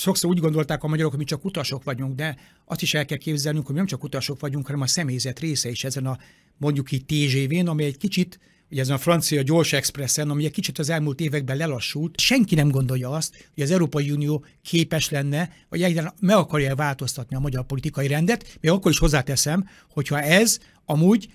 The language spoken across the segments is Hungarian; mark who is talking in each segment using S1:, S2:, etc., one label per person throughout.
S1: sokszor úgy gondolták a magyarok, hogy mi csak utasok vagyunk, de azt is el kell képzelnünk, hogy mi nem csak utasok vagyunk, hanem a személyzet része is ezen a mondjuk így TGV-n, ami egy kicsit ugye ezen a francia gyors expressen, ami egy kicsit az elmúlt években lelassult, senki nem gondolja azt, hogy az Európai Unió képes lenne, vagy egyáltalán meg akarja változtatni a magyar politikai rendet, még akkor is hozzáteszem, hogyha ez amúgy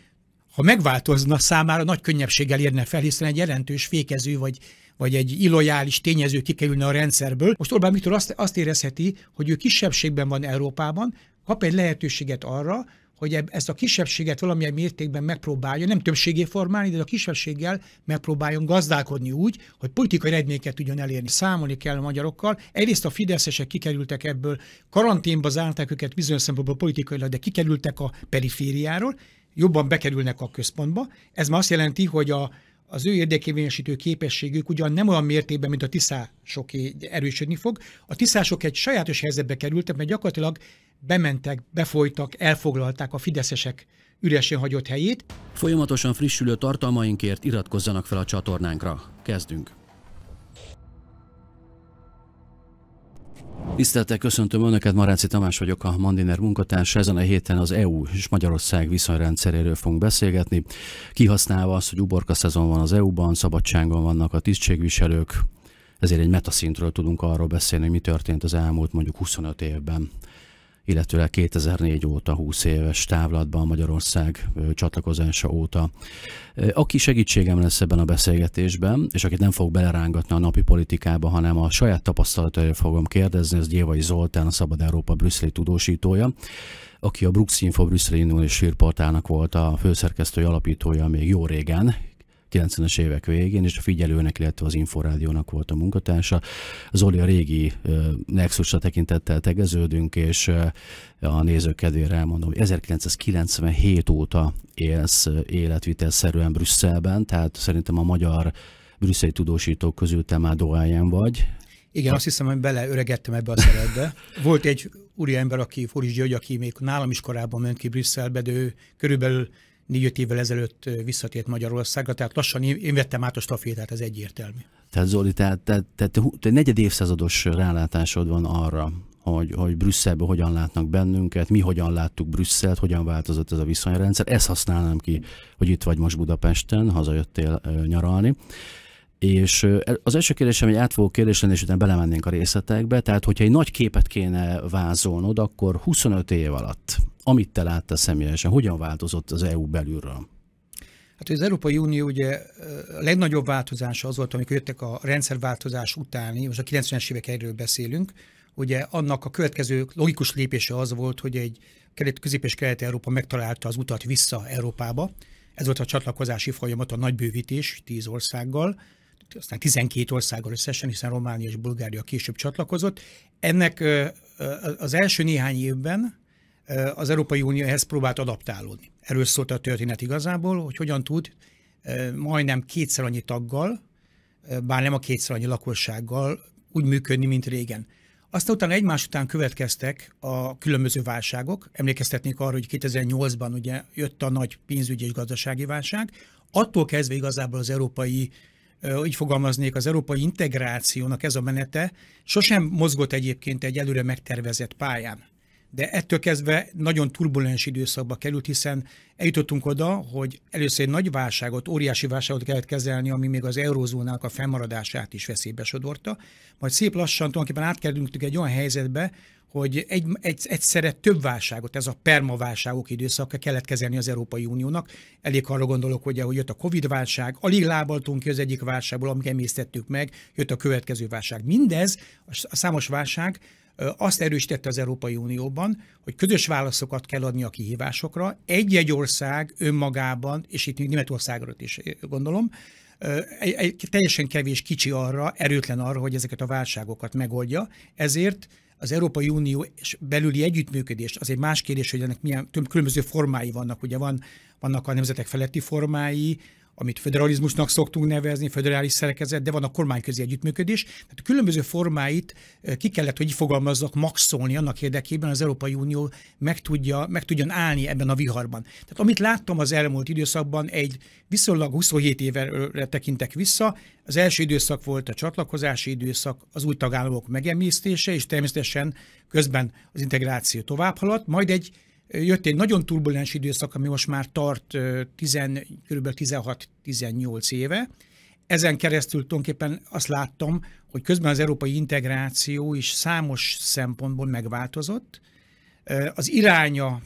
S1: ha megváltozna számára, nagy könnyebbséggel érne fel, hiszen egy jelentős fékező vagy, vagy egy illojális tényező kikerülne a rendszerből. Most Orbán Viktor azt, azt érezheti, hogy ő kisebbségben van Európában, kap egy lehetőséget arra, hogy ezt a kisebbséget valamilyen mértékben megpróbálja, nem többségé formálni, de a kisebbséggel megpróbáljon gazdálkodni úgy, hogy politikai eredményeket tudjon elérni. Számolni kell a magyarokkal. Egyrészt a fideszesek kikerültek ebből, karanténba zárták őket bizonyos szempontból politikailag, de kikerültek a perifériáról, jobban bekerülnek a központba. Ez már azt jelenti, hogy a, az ő érdekévényesítő képességük ugyan nem olyan mértékben, mint a tiszások erősödni fog. A tiszások egy sajátos helyzetbe kerültek, mert gyakorlatilag bementek, befolytak, elfoglalták a fideszesek
S2: üresen hagyott helyét. Folyamatosan frissülő tartalmainkért iratkozzanak fel a csatornánkra. Kezdünk! Tiszteltel köszöntöm Önöket, Maráci Tamás vagyok, a Mandiner munkatárs. Ezen a héten az EU és Magyarország viszonyrendszeréről fogunk beszélgetni. Kihasználva az, hogy uborka szezon van az EU-ban, szabadságon vannak a tisztségviselők, ezért egy metaszintről tudunk arról beszélni, hogy mi történt az elmúlt mondjuk 25 évben illetőleg 2004 óta 20 éves távlatban Magyarország csatlakozása óta. Aki segítségem lesz ebben a beszélgetésben, és akit nem fog belerángatni a napi politikába, hanem a saját tapasztalatai fogom kérdezni, ez Gyévai Zoltán, a Szabad Európa brüsszeli tudósítója, aki a Brux Info brüsszeli és Hírportálnak volt a főszerkesztő alapítója még jó régen, 90-es évek végén, és a figyelőnek, illetve az Inforádiónak volt a munkatársa. Zoli a régi Nexusra tekintettel tegeződünk, és a nézők kedvére elmondom, hogy 1997 óta élsz életvitelszerűen Brüsszelben, tehát szerintem a magyar brüsszeli tudósítók közül te már doáján vagy.
S1: Igen, azt hiszem, hogy beleöregettem ebbe a szerepbe. Volt egy úriember, aki Foris György, aki még nálam is korábban ment ki Brüsszelbe, de ő körülbelül négy-öt évvel ezelőtt visszatért Magyarországra, tehát lassan én vettem át a stafétát, ez egyértelmű.
S2: Tehát Zoli, tehát te, te, te, te negyed évszázados rálátásod van arra, hogy, hogy Brüsszelbe hogyan látnak bennünket, mi hogyan láttuk Brüsszelt, hogyan változott ez a viszonyrendszer. Ezt használnám ki, hogy itt vagy most Budapesten, hazajöttél nyaralni. És az első kérdésem egy átfogó kérdés lenne, és utána belemennénk a részletekbe. Tehát, hogyha egy nagy képet kéne vázolnod, akkor 25 év alatt amit te láttál személyesen, hogyan változott az EU belülről?
S1: Hát az Európai Unió ugye a legnagyobb változása az volt, amikor jöttek a rendszerváltozás utáni, most a 90-es évek erről beszélünk, ugye annak a következő logikus lépése az volt, hogy egy közép- és kelet-európa megtalálta az utat vissza Európába. Ez volt a csatlakozási folyamat, a nagy bővítés 10 országgal, aztán 12 országgal összesen, hiszen Románia és Bulgária később csatlakozott. Ennek az első néhány évben, az Európai Unió ehhez próbált adaptálódni. Erről szólt a történet igazából, hogy hogyan tud majdnem kétszer annyi taggal, bár nem a kétszer annyi lakossággal úgy működni, mint régen. Aztán utána egymás után következtek a különböző válságok. Emlékeztetnék arra, hogy 2008-ban ugye jött a nagy pénzügyi és gazdasági válság. Attól kezdve igazából az európai úgy fogalmaznék, az európai integrációnak ez a menete sosem mozgott egyébként egy előre megtervezett pályán de ettől kezdve nagyon turbulens időszakba került, hiszen eljutottunk oda, hogy először egy nagy válságot, óriási válságot kellett kezelni, ami még az eurózónának a fennmaradását is veszélybe sodorta, majd szép lassan tulajdonképpen átkerültünk egy olyan helyzetbe, hogy egy, egy, egyszerre több válságot, ez a permaválságok időszaka kellett kezelni az Európai Uniónak. Elég arra gondolok, hogy ahogy jött a Covid-válság, alig lábaltunk ki az egyik válságból, amit emésztettük meg, jött a következő válság. Mindez, a számos válság azt erősítette az Európai Unióban, hogy közös válaszokat kell adni a kihívásokra. Egy-egy ország önmagában, és itt Németországra is gondolom, egy, teljesen kevés kicsi arra, erőtlen arra, hogy ezeket a válságokat megoldja. Ezért az Európai Unió és belüli együttműködés, az egy más kérdés, hogy ennek milyen különböző formái vannak. Ugye van, vannak a nemzetek feletti formái, amit föderalizmusnak szoktunk nevezni, föderális szerkezet, de van a kormányközi együttműködés. Tehát a különböző formáit ki kellett, hogy fogalmazzak, maxolni annak érdekében az Európai Unió meg, tudja, meg tudjon állni ebben a viharban. Tehát amit láttam az elmúlt időszakban, egy viszonylag 27 évre tekintek vissza, az első időszak volt a csatlakozási időszak, az új tagállamok megemésztése, és természetesen közben az integráció tovább haladt, majd egy Jött egy nagyon turbulens időszak, ami most már tart 10, kb. 16-18 éve. Ezen keresztül tulajdonképpen azt láttam, hogy közben az európai integráció is számos szempontból megváltozott. Az iránya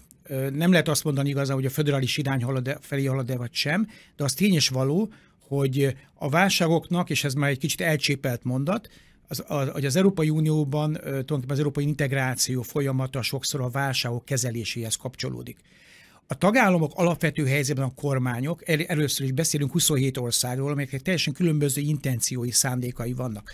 S1: nem lehet azt mondani igazán, hogy a föderális irány halad, felé halad-e vagy sem, de az tény és való, hogy a válságoknak, és ez már egy kicsit elcsépelt mondat, az, az, hogy az Európai Unióban tulajdonképpen az európai integráció folyamata sokszor a válságok kezeléséhez kapcsolódik. A tagállamok alapvető helyzetben a kormányok, el, először is beszélünk 27 országról, amelyeknek teljesen különböző intenciói, szándékai vannak.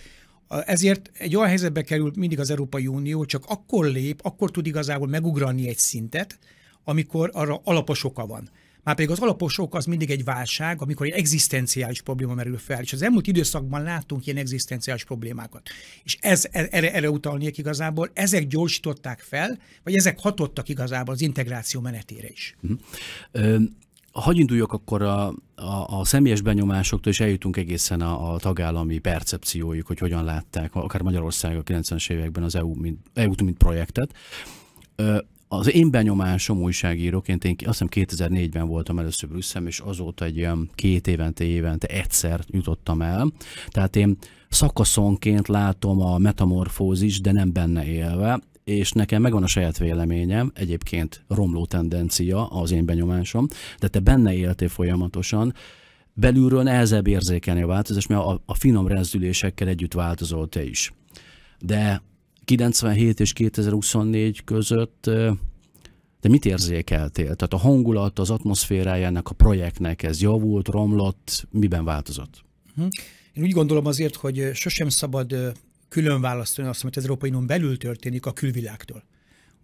S1: Ezért egy olyan helyzetbe kerül mindig az Európai Unió, csak akkor lép, akkor tud igazából megugrani egy szintet, amikor arra alapos oka van pedig az alapos ok az mindig egy válság, amikor egy egzisztenciális probléma merül fel, és az elmúlt időszakban láttunk ilyen egzisztenciális problémákat. És ez, e-, erre, erre utalnék igazából, ezek gyorsították fel, vagy ezek hatottak igazából az integráció menetére is.
S2: Mm. induljak akkor a, a, a személyes benyomásoktól, és eljutunk egészen a, a tagállami percepciójuk, hogy hogyan látták akár Magyarország a 90-es években az EU, mint, EU-t, mint projektet az én benyomásom újságíróként, én azt hiszem 2004-ben voltam először Brüsszelben, és azóta egy ilyen két évente, évente egyszer jutottam el. Tehát én szakaszonként látom a metamorfózis, de nem benne élve, és nekem megvan a saját véleményem, egyébként romló tendencia az én benyomásom, de te benne éltél folyamatosan, belülről nehezebb érzékelni a változást, mert a, a finom rezdülésekkel együtt változol te is. De 97 és 2024 között te mit érzékeltél? Tehát a hangulat, az atmoszférája ennek a projektnek, ez javult, romlott, miben változott?
S1: Hm. Én úgy gondolom azért, hogy sosem szabad külön választani azt, amit az Európai Unión belül történik a külvilágtól.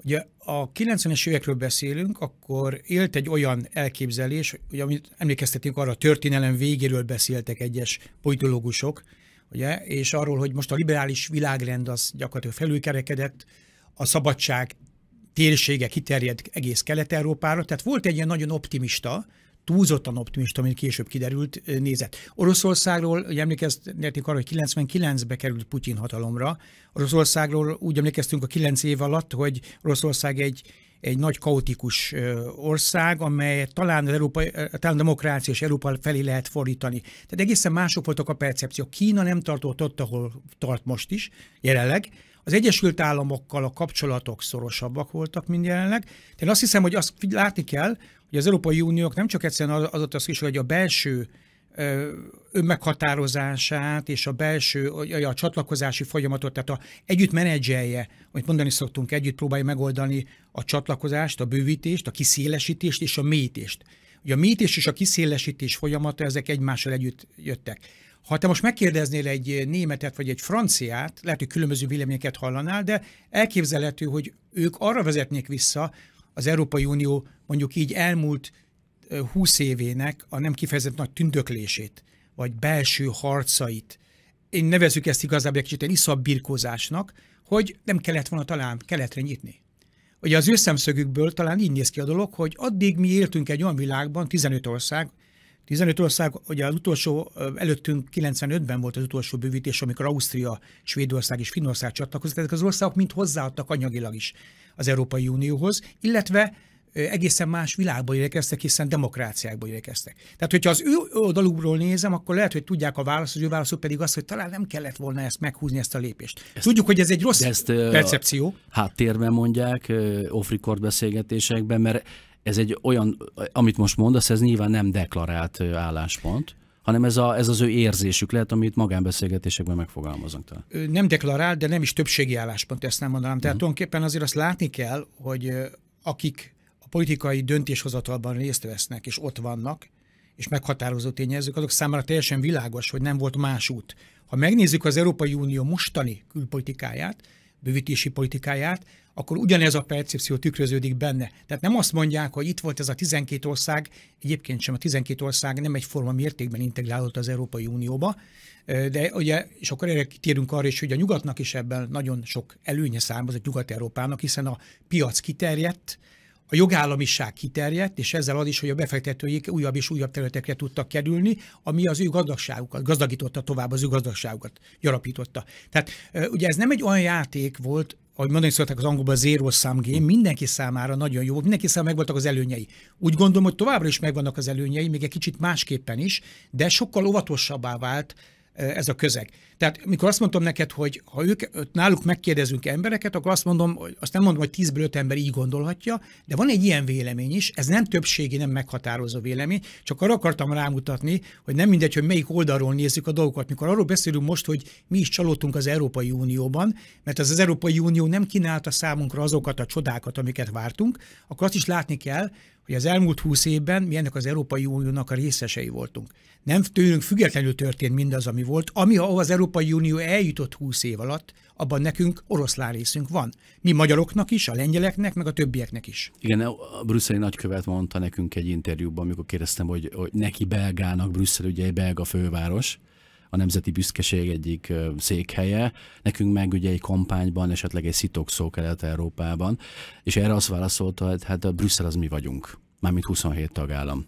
S1: Ugye a 90-es évekről beszélünk, akkor élt egy olyan elképzelés, hogy amit emlékeztetünk arra, a történelem végéről beszéltek egyes politológusok, ugye, és arról, hogy most a liberális világrend az gyakorlatilag felülkerekedett, a szabadság térsége kiterjed egész Kelet-Európára, tehát volt egy ilyen nagyon optimista, túlzottan optimista, mint később kiderült, nézet. Oroszországról, ugye emlékeztünk arra, hogy 99-be került Putyin hatalomra. Oroszországról úgy emlékeztünk a 9 év alatt, hogy Oroszország egy egy nagy kaotikus ország, amely talán, az európai, talán a demokrácia és Európa felé lehet fordítani. Tehát egészen mások voltak a percepciók. Kína nem tartott ott, ahol tart most is, jelenleg, az Egyesült Államokkal a kapcsolatok szorosabbak voltak, mint jelenleg. Tehát azt hiszem, hogy azt látni kell, hogy az Európai Uniók nem csak egyszerűen az a szükség, hogy a belső önmeghatározását és a belső, a csatlakozási folyamatot, tehát a, együtt menedzselje, amit mondani szoktunk, együtt próbálja megoldani a csatlakozást, a bővítést, a kiszélesítést és a mélyítést. Ugye a mélyítés és a kiszélesítés folyamata, ezek egymással együtt jöttek. Ha te most megkérdeznél egy németet vagy egy franciát, lehet, hogy különböző véleményeket hallanál, de elképzelhető, hogy ők arra vezetnék vissza az Európai Unió mondjuk így elmúlt 20 évének a nem kifejezett nagy tündöklését, vagy belső harcait, én nevezük ezt igazából egy kicsit egy iszabbirkózásnak, hogy nem kellett volna talán keletre nyitni. Ugye az ő szemszögükből talán így néz ki a dolog, hogy addig mi éltünk egy olyan világban, 15 ország, 15 ország, ugye az utolsó, előttünk 95-ben volt az utolsó bővítés, amikor Ausztria, Svédország és Finnország csatlakozott, ezek az országok mind hozzáadtak anyagilag is az Európai Unióhoz, illetve egészen más világba érkeztek, hiszen demokráciákba érkeztek. Tehát, hogyha az ő oldalukról nézem, akkor lehet, hogy tudják a választ, az ő válaszuk pedig az, hogy talán nem kellett volna ezt meghúzni, ezt a lépést. Ezt, Tudjuk, hogy ez egy rossz ezt, percepció.
S2: térben mondják, off-record beszélgetésekben, mert ez egy olyan, amit most mondasz, ez nyilván nem deklarált álláspont hanem ez, a, ez az ő érzésük lehet, amit magánbeszélgetésekben megfogalmazunk.
S1: Talán. Nem deklarál, de nem is többségi álláspont, ezt nem mondanám. Tehát uh-huh. tulajdonképpen azért azt látni kell, hogy akik politikai döntéshozatalban részt vesznek, és ott vannak, és meghatározó tényezők, azok számára teljesen világos, hogy nem volt más út. Ha megnézzük az Európai Unió mostani külpolitikáját, bővítési politikáját, akkor ugyanez a percepció tükröződik benne. Tehát nem azt mondják, hogy itt volt ez a 12 ország, egyébként sem a 12 ország nem egyforma mértékben integrálódott az Európai Unióba, de ugye, és akkor erre kitérünk arra is, hogy a nyugatnak is ebben nagyon sok előnye származott Nyugat-Európának, hiszen a piac kiterjedt, a jogállamiság kiterjedt, és ezzel az is, hogy a befektetőik újabb és újabb területekre tudtak kerülni, ami az ő gazdagságukat, gazdagította tovább az ő gazdagságukat, gyarapította. Tehát ugye ez nem egy olyan játék volt, ahogy mondani szokták az angolban, zero sum game, mindenki számára nagyon jó, mindenki számára megvoltak az előnyei. Úgy gondolom, hogy továbbra is megvannak az előnyei, még egy kicsit másképpen is, de sokkal óvatosabbá vált ez a közeg. Tehát mikor azt mondtam neked, hogy ha ők, náluk megkérdezünk embereket, akkor azt mondom, hogy azt nem mondom, hogy 10-ből 5 ember így gondolhatja, de van egy ilyen vélemény is, ez nem többségi, nem meghatározó vélemény, csak arra akartam rámutatni, hogy nem mindegy, hogy melyik oldalról nézzük a dolgokat. Mikor arról beszélünk most, hogy mi is csalódtunk az Európai Unióban, mert az, az Európai Unió nem kínálta számunkra azokat a csodákat, amiket vártunk, akkor azt is látni kell, hogy az elmúlt húsz évben mi ennek az Európai Uniónak a részesei voltunk. Nem tőlünk függetlenül történt mindaz, ami volt, ami az Európai Európai Unió eljutott 20 év alatt, abban nekünk oroszlán részünk van. Mi magyaroknak is, a lengyeleknek, meg a többieknek is.
S2: Igen, a brüsszeli nagykövet mondta nekünk egy interjúban, amikor kérdeztem, hogy, hogy neki belgának, Brüsszel ugye egy belga főváros, a nemzeti büszkeség egyik székhelye, nekünk meg ugye egy kampányban, esetleg egy szitokszó Kelet-Európában, és erre azt válaszolta, hogy hát a Brüsszel az mi vagyunk, mármint 27 tagállam.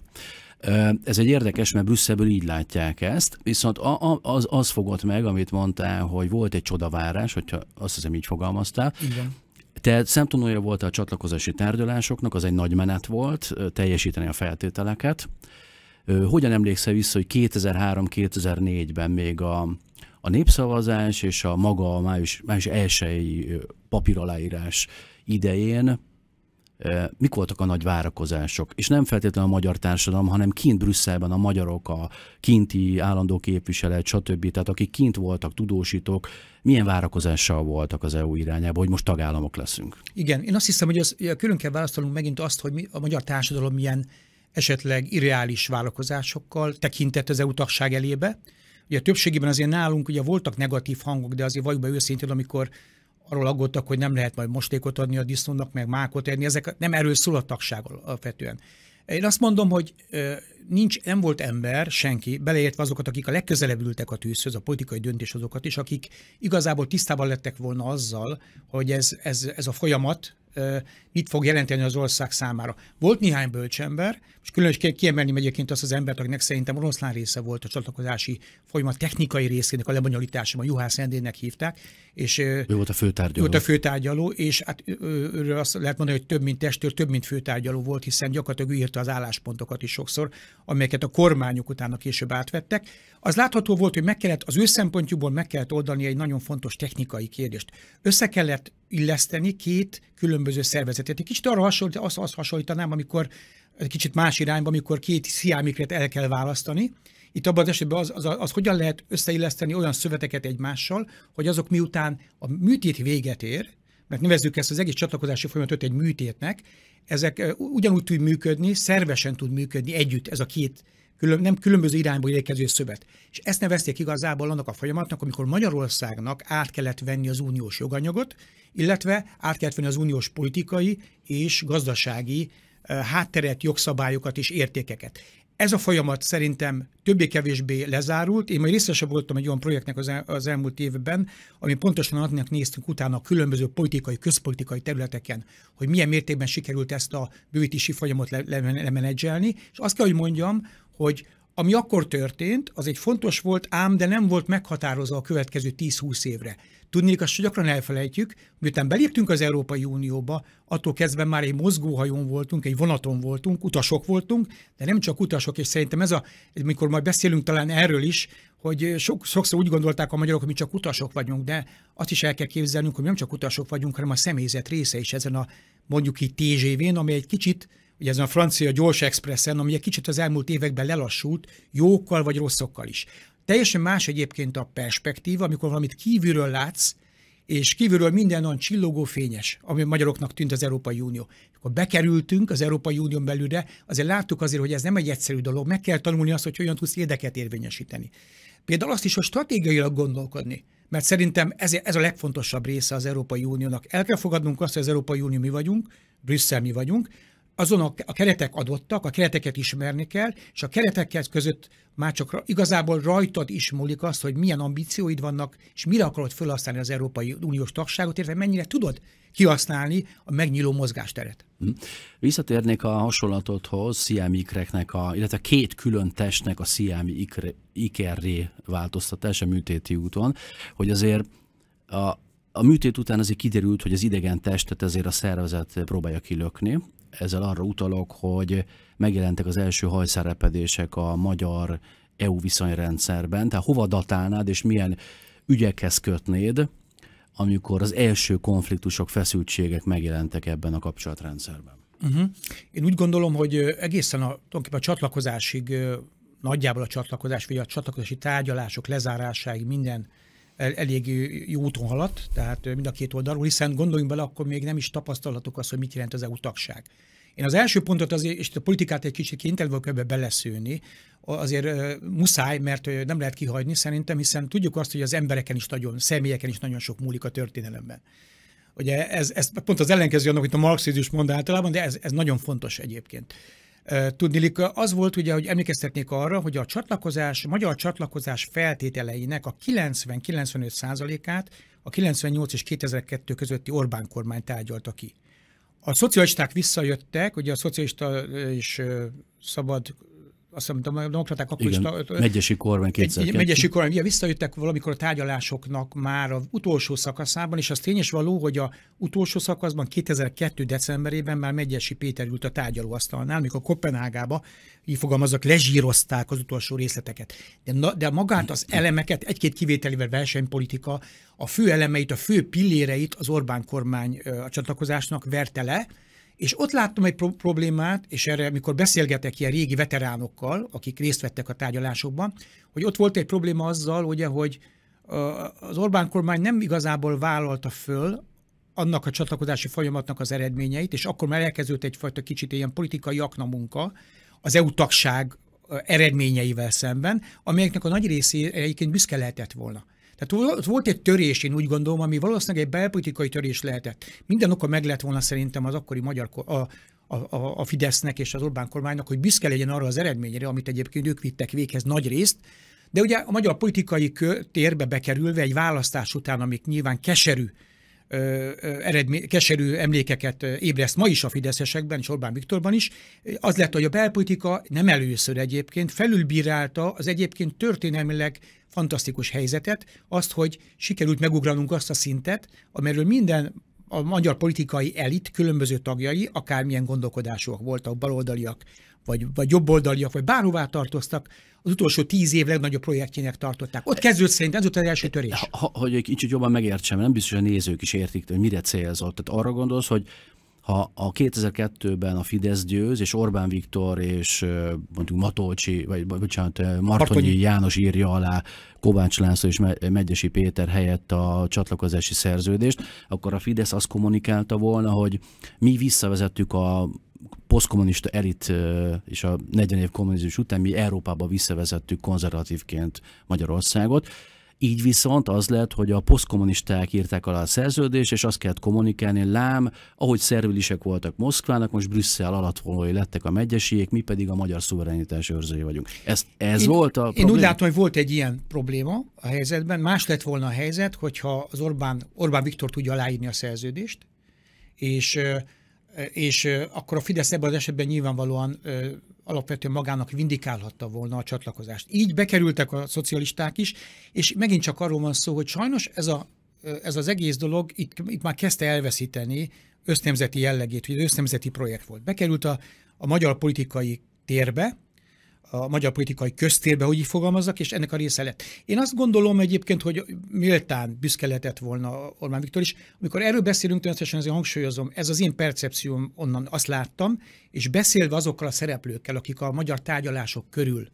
S2: Ez egy érdekes, mert Brüsszelből így látják ezt, viszont az, az fogott meg, amit mondtál, hogy volt egy csodavárás, hogyha azt hiszem így fogalmaztál, Igen. Te szemtanulja voltál a csatlakozási tárgyalásoknak, az egy nagy menet volt, teljesíteni a feltételeket. Hogyan emlékszel vissza, hogy 2003-2004-ben még a, a népszavazás és a maga a május, május 1 papíraláírás idején mik voltak a nagy várakozások, és nem feltétlenül a magyar társadalom, hanem kint Brüsszelben a magyarok, a kinti állandó képviselet, stb. Tehát akik kint voltak, tudósítók, milyen várakozással voltak az EU irányába, hogy most tagállamok leszünk?
S1: Igen, én azt hiszem, hogy az, külön kell választanunk megint azt, hogy mi, a magyar társadalom milyen esetleg irreális várakozásokkal tekintett az EU tagság elébe. Ugye többségében azért nálunk ugye voltak negatív hangok, de azért valljuk be őszintén, amikor arról aggódtak, hogy nem lehet majd mostékot adni a disznónak, meg mákot adni, ezek nem erről szól a tagság alapvetően. Én azt mondom, hogy nincs, nem volt ember, senki, beleértve azokat, akik a legközelebb ültek a tűzhöz, a politikai döntéshozókat is, akik igazából tisztában lettek volna azzal, hogy ez, ez, ez a folyamat mit fog jelenteni az ország számára. Volt néhány bölcsember, és különösen kiemelni egyébként azt az embert, akinek szerintem oroszlán része volt a csatlakozási folyamat technikai részének a lebonyolításában, Juhász Endének hívták, és, ő
S2: volt a főtárgyaló. Volt a
S1: főtárgyaló, és hát őről azt lehet mondani, hogy több mint testőr, több mint főtárgyaló volt, hiszen gyakorlatilag ő írta az álláspontokat is sokszor, amelyeket a kormányok utána később átvettek. Az látható volt, hogy meg kellett, az ő szempontjából meg kellett oldani egy nagyon fontos technikai kérdést. Össze kellett illeszteni két különböző szervezetet. Egy kicsit arra hasonlít, azt, azt hasonlítanám, amikor egy kicsit más irányba, amikor két sziámikret el kell választani, itt abban az esetben az, az, az hogyan lehet összeilleszteni olyan szöveteket egymással, hogy azok miután a műtét véget ér, mert nevezzük ezt az egész csatlakozási folyamatot egy műtétnek, ezek ugyanúgy tud működni, szervesen tud működni együtt ez a két külön, nem különböző irányból érkező szövet. És ezt nevezték igazából annak a folyamatnak, amikor Magyarországnak át kellett venni az uniós joganyagot, illetve át kellett venni az uniós politikai és gazdasági hátteret, jogszabályokat és értékeket. Ez a folyamat szerintem többé-kevésbé lezárult. Én majd részese voltam egy olyan projektnek az, el, az elmúlt évben, ami pontosan annak néztünk utána a különböző politikai, közpolitikai területeken, hogy milyen mértékben sikerült ezt a bővítési folyamot lemenedzselni. Le, le, le és azt kell, hogy mondjam, hogy ami akkor történt, az egy fontos volt ám, de nem volt meghatározva a következő 10-20 évre. Tudnék, azt hogy gyakran elfelejtjük, miután beléptünk az Európai Unióba, attól kezdve már egy mozgóhajón voltunk, egy vonaton voltunk, utasok voltunk, de nem csak utasok, és szerintem ez a, mikor majd beszélünk talán erről is, hogy sok, sokszor úgy gondolták a magyarok, hogy mi csak utasok vagyunk, de azt is el kell képzelnünk, hogy mi nem csak utasok vagyunk, hanem a személyzet része is ezen a mondjuk így TZV-n, ami egy kicsit ugye ezen a francia gyors expresszen, ami egy kicsit az elmúlt években lelassult, jókkal vagy rosszokkal is. Teljesen más egyébként a perspektíva, amikor valamit kívülről látsz, és kívülről minden olyan csillogó fényes, ami a magyaroknak tűnt az Európai Unió. Akkor bekerültünk az Európai Unión belülre, azért láttuk azért, hogy ez nem egy egyszerű dolog, meg kell tanulni azt, hogy hogyan tudsz érdeket érvényesíteni. Például azt is, hogy stratégiailag gondolkodni, mert szerintem ez, ez a legfontosabb része az Európai Uniónak. El kell fogadnunk azt, hogy az Európai Unió mi vagyunk, Brüsszel mi vagyunk, azon a, a keretek adottak, a kereteket ismerni kell, és a keretekhez között már csak igazából rajtad is múlik az, hogy milyen ambícióid vannak, és mire akarod felhasználni az Európai Uniós tagságot, illetve mennyire tudod kihasználni a megnyíló mozgásteret.
S2: Mhm. Visszatérnék a hasonlatodhoz, Siami ikreknek, a, illetve két külön testnek a Siami ikerré változtatása műtéti úton, hogy azért a, a műtét után azért kiderült, hogy az idegen testet azért a szervezet próbálja kilökni, ezzel arra utalok, hogy megjelentek az első hajszerepedések a magyar EU viszonyrendszerben, tehát hova datálnád és milyen ügyekhez kötnéd, amikor az első konfliktusok, feszültségek megjelentek ebben a kapcsolatrendszerben.
S1: Uh-huh. Én úgy gondolom, hogy egészen a, a csatlakozásig, nagyjából a csatlakozás, vagy a csatlakozási tárgyalások lezárásáig minden el, elég jó úton haladt, tehát mind a két oldalról, hiszen gondoljunk bele, akkor még nem is tapasztalhatok azt, hogy mit jelent az EU tagság. Én az első pontot azért, és a politikát egy kicsit kénytelen vagyok ebbe beleszőni, azért muszáj, mert nem lehet kihagyni szerintem, hiszen tudjuk azt, hogy az embereken is nagyon, személyeken is nagyon sok múlik a történelemben. Ugye ez, ez pont az ellenkező annak, amit a marxizmus mond általában, de ez, ez nagyon fontos egyébként. Tudnilik az volt ugye, hogy emlékeztetnék arra, hogy a csatlakozás, a magyar csatlakozás feltételeinek a 90-95 százalékát a 98 és 2002 közötti Orbán kormány tárgyalta ki. A szocialisták visszajöttek, ugye a szocialista és szabad azt hiszem, a demokraták akkor Igen, is... megyesi kormány 2002. Megyesi kormány, ugye visszajöttek valamikor a tárgyalásoknak már az utolsó szakaszában, és az tény és való, hogy a utolsó szakaszban 2002. decemberében már Megyesi Péter ült a tárgyalóasztalnál, mikor Kopenhágába, így fogalmazok, lezsírozták az utolsó részleteket. De, de magát az elemeket, egy-két kivételével versenypolitika, a fő elemeit, a fő pilléreit az Orbán kormány a csatlakozásnak verte le, és ott láttam egy pro- problémát, és erre, mikor beszélgetek ilyen régi veteránokkal, akik részt vettek a tárgyalásokban, hogy ott volt egy probléma azzal, ugye, hogy az Orbán kormány nem igazából vállalta föl annak a csatlakozási folyamatnak az eredményeit, és akkor már elkezdődött egyfajta kicsit ilyen politikai aknamunka az EU tagság eredményeivel szemben, amelyeknek a nagy részére egyébként büszke lehetett volna. Tehát volt egy törés, én úgy gondolom, ami valószínűleg egy belpolitikai törés lehetett. Minden oka meg lett volna szerintem az akkori magyar, a, a, a, a Fidesznek és az Orbán kormánynak, hogy büszke legyen arra az eredményre, amit egyébként ők vittek véghez nagy részt, de ugye a magyar politikai térbe bekerülve egy választás után, amik nyilván keserű, eredmény, keserű emlékeket ébreszt ma is a fideszesekben, és Orbán Viktorban is, az lett, hogy a belpolitika nem először egyébként felülbírálta az egyébként történelmileg fantasztikus helyzetet, azt, hogy sikerült megugranunk azt a szintet, amelyről minden a magyar politikai elit különböző tagjai, akármilyen gondolkodásúak voltak, baloldaliak, vagy, vagy jobboldaliak, vagy bárhová tartoztak, az utolsó tíz év legnagyobb projektjének tartották. Ott kezdődött
S2: szerint ez az első törés. Ha, hogy egy kicsit jobban megértsem, nem biztos, hogy a nézők is értik, hogy mire célzott. Tehát arra gondolsz, hogy ha a 2002-ben a Fidesz győz, és Orbán Viktor és mondjuk Matolcsi, vagy bocsánat, Martonyi, Martonyi. János írja alá Kovács László és Megyesi Péter helyett a csatlakozási szerződést, akkor a Fidesz azt kommunikálta volna, hogy mi visszavezettük a posztkommunista elit és a 40 év kommunizmus után mi Európába visszavezettük konzervatívként Magyarországot, így viszont az lett, hogy a posztkommunisták írták alá a szerződést, és azt kellett kommunikálni, lám, ahogy szervilisek voltak Moszkvának, most Brüsszel alattvalói lettek a megyesiek, mi pedig a magyar szuverenitás őrzői vagyunk. Ez, ez én, volt a probléma. Én úgy látom,
S1: hogy volt egy ilyen probléma a helyzetben. Más lett volna a helyzet, hogyha az Orbán, Orbán Viktor tudja aláírni a szerződést, és és akkor a Fidesz ebben az esetben nyilvánvalóan alapvetően magának vindikálhatta volna a csatlakozást. Így bekerültek a szocialisták is, és megint csak arról van szó, hogy sajnos ez, a, ez az egész dolog itt, itt már kezdte elveszíteni össznemzeti jellegét, hogy ösztemzeti projekt volt. Bekerült a, a magyar politikai térbe, a magyar politikai köztérbe, hogy így fogalmazzak, és ennek a része lett. Én azt gondolom egyébként, hogy méltán büszke lehetett volna Orbán Viktor is. Amikor erről beszélünk, természetesen azért hangsúlyozom, ez az én percepcióm, onnan azt láttam, és beszélve azokkal a szereplőkkel, akik a magyar tárgyalások körül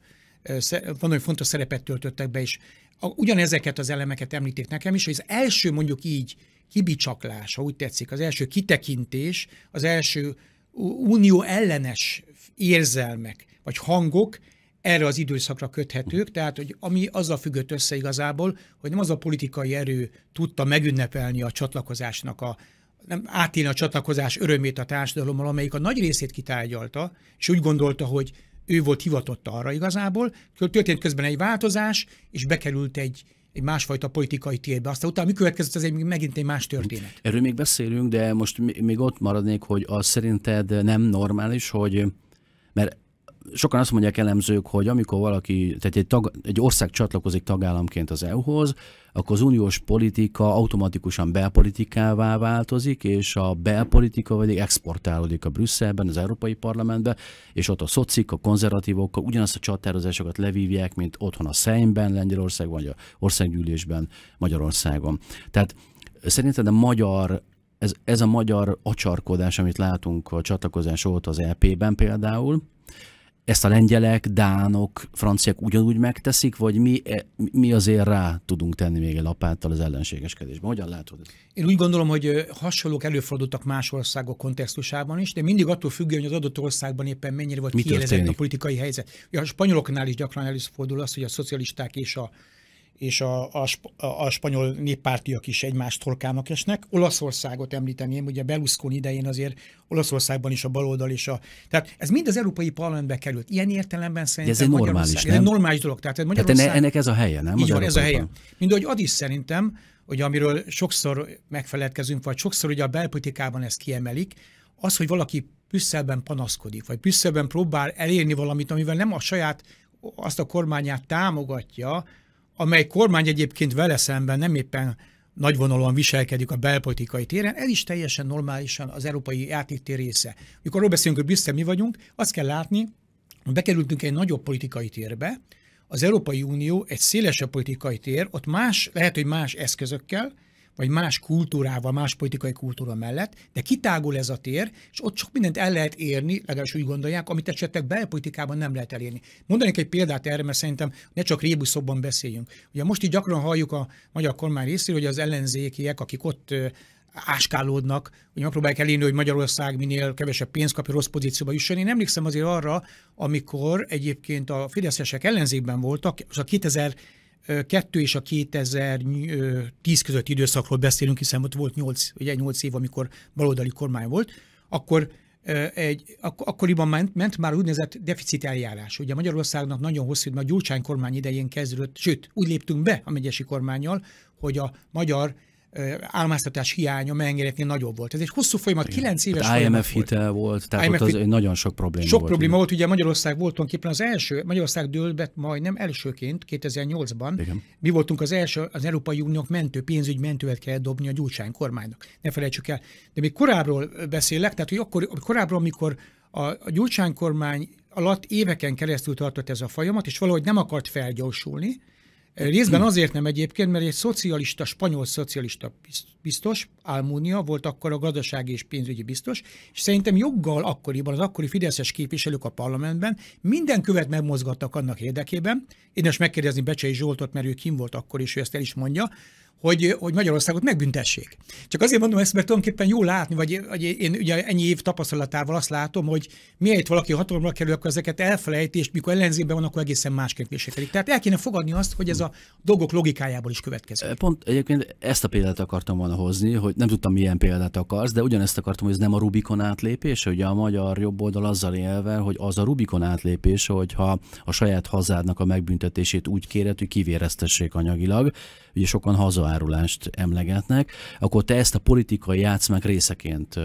S1: van olyan fontos szerepet töltöttek be, és ugyanezeket az elemeket említék nekem is, hogy az első mondjuk így kibicsaklás, ha úgy tetszik, az első kitekintés, az első unió ellenes érzelmek vagy hangok erre az időszakra köthetők, tehát hogy ami azzal függött össze igazából, hogy nem az a politikai erő tudta megünnepelni a csatlakozásnak a nem átélni a csatlakozás örömét a társadalommal, amelyik a nagy részét kitárgyalta, és úgy gondolta, hogy ő volt hivatott arra igazából. Történt közben egy változás, és bekerült egy, egy másfajta politikai térbe. Aztán utána mi következett, ez még megint egy más történet.
S2: Erről még beszélünk, de most még ott maradnék, hogy az szerinted nem normális, hogy mert sokan azt mondják elemzők, hogy amikor valaki, tehát egy, tag, egy ország csatlakozik tagállamként az EU-hoz, akkor az uniós politika automatikusan belpolitikává változik, és a belpolitika pedig exportálódik a Brüsszelben, az Európai Parlamentben, és ott a szocik, a konzervatívok ugyanazt a csatározásokat levívják, mint otthon a Szeimben, Lengyelországban, vagy a országgyűlésben Magyarországon. Tehát szerinted a magyar ez, ez a magyar acsarkodás, amit látunk a csatlakozás óta az EP-ben például, ezt a lengyelek, dánok, franciák ugyanúgy megteszik, vagy mi, e, mi azért rá tudunk tenni még egy lapáttal az ellenségeskedésben? Hogyan látod ezt?
S1: Én úgy gondolom, hogy hasonlók előfordultak más országok kontextusában is, de mindig attól függ, hogy az adott országban éppen mennyire volt kiélezett a politikai helyzet. A spanyoloknál is gyakran előfordul az, hogy a szocialisták és a és a, a, a spanyol néppártiak is egymást torkának esnek. Olaszországot említeném, ugye Berlusconi idején azért Olaszországban is a baloldal és a... Tehát ez mind az Európai Parlamentbe került. Ilyen értelemben szerintem ez egy normális, nem? Ez egy normális dolog. Tehát, hát Magyarország... Tehát ennek ez a helye, nem? Így van, ez a helye. Mind ahogy is szerintem, hogy amiről sokszor megfeledkezünk, vagy sokszor ugye a belpolitikában ezt kiemelik, az, hogy valaki Brüsszelben panaszkodik, vagy Brüsszelben próbál elérni valamit, amivel nem a saját, azt a kormányát támogatja, amely kormány egyébként vele szemben nem éppen nagyvonalúan viselkedik a belpolitikai téren, ez is teljesen normálisan az európai játéktér része. Mikor arról beszélünk, hogy büszke mi vagyunk, azt kell látni, hogy bekerültünk egy nagyobb politikai térbe, az Európai Unió egy szélesebb politikai tér, ott más, lehet, hogy más eszközökkel, vagy más kultúrával, más politikai kultúra mellett, de kitágul ez a tér, és ott sok mindent el lehet érni, legalábbis úgy gondolják, amit esetleg belpolitikában nem lehet elérni. Mondanék egy példát erre, mert szerintem ne csak rébuszokban beszéljünk. Ugye most így gyakran halljuk a magyar kormány részéről, hogy az ellenzékiek, akik ott áskálódnak, hogy megpróbálják elérni, hogy Magyarország minél kevesebb pénzt kapja, rossz pozícióba jusson. Én emlékszem azért arra, amikor egyébként a fideszesek ellenzékben voltak, az a 2000 kettő és a 2010 közötti időszakról beszélünk, hiszen ott volt 8, ugye 8 év, amikor baloldali kormány volt, akkor egy, ak- akkoriban ment, ment már úgynevezett deficit eljárás. Ugye Magyarországnak nagyon hosszú, mert a Gyurcsány kormány idején kezdődött, sőt, úgy léptünk be a megyesi kormányjal, hogy a magyar álmáztatás hiánya mennyire nagyobb volt. Ez egy hosszú folyamat, Igen. 9 éves hát folyamat IMF hitel volt, tehát IMF ott az hit... nagyon sok probléma sok volt. Sok probléma volt, ugye Magyarország volt tulajdonképpen az első, Magyarország dőlt be majdnem elsőként 2008-ban. Igen. Mi voltunk az első, az Európai Uniók mentő, pénzügy mentővet kellett dobni a Gyurcsány kormánynak. Ne felejtsük el. De még korábbról beszélek, tehát hogy akkor, korábbról, amikor a, a Gyurcsány kormány alatt éveken keresztül tartott ez a folyamat, és valahogy nem akart felgyorsulni, Részben hm. azért nem egyébként, mert egy szocialista, spanyol szocialista biztos, Almunia volt akkor a gazdasági és pénzügyi biztos, és szerintem joggal akkoriban az akkori fideszes képviselők a parlamentben minden követ megmozgattak annak érdekében, Én most megkérdezni Becsei Zsoltot, mert ő kim volt akkor, és ő ezt el is mondja, hogy, hogy Magyarországot megbüntessék. Csak azért mondom ezt, mert tulajdonképpen jó látni, vagy, vagy én ugye ennyi év tapasztalatával azt látom, hogy miért valaki hatalomra kerül, akkor ezeket elfelejti, és mikor ellenzében van, akkor egészen másként viselkedik. Tehát el kéne fogadni azt, hogy ez a dolgok logikájából is következik.
S2: Pont egyébként ezt a példát akartam volna hozni, hogy nem tudtam, milyen példát akarsz, de ugyanezt akartam, hogy ez nem a Rubikon átlépés, ugye a magyar jobb oldal azzal élve, hogy az a Rubikon átlépés, hogyha a saját hazádnak a megbüntetését úgy kéred, hogy kivéreztessék anyagilag, ugye sokan hazaárulást emlegetnek, akkor te ezt a politikai játszmák részeként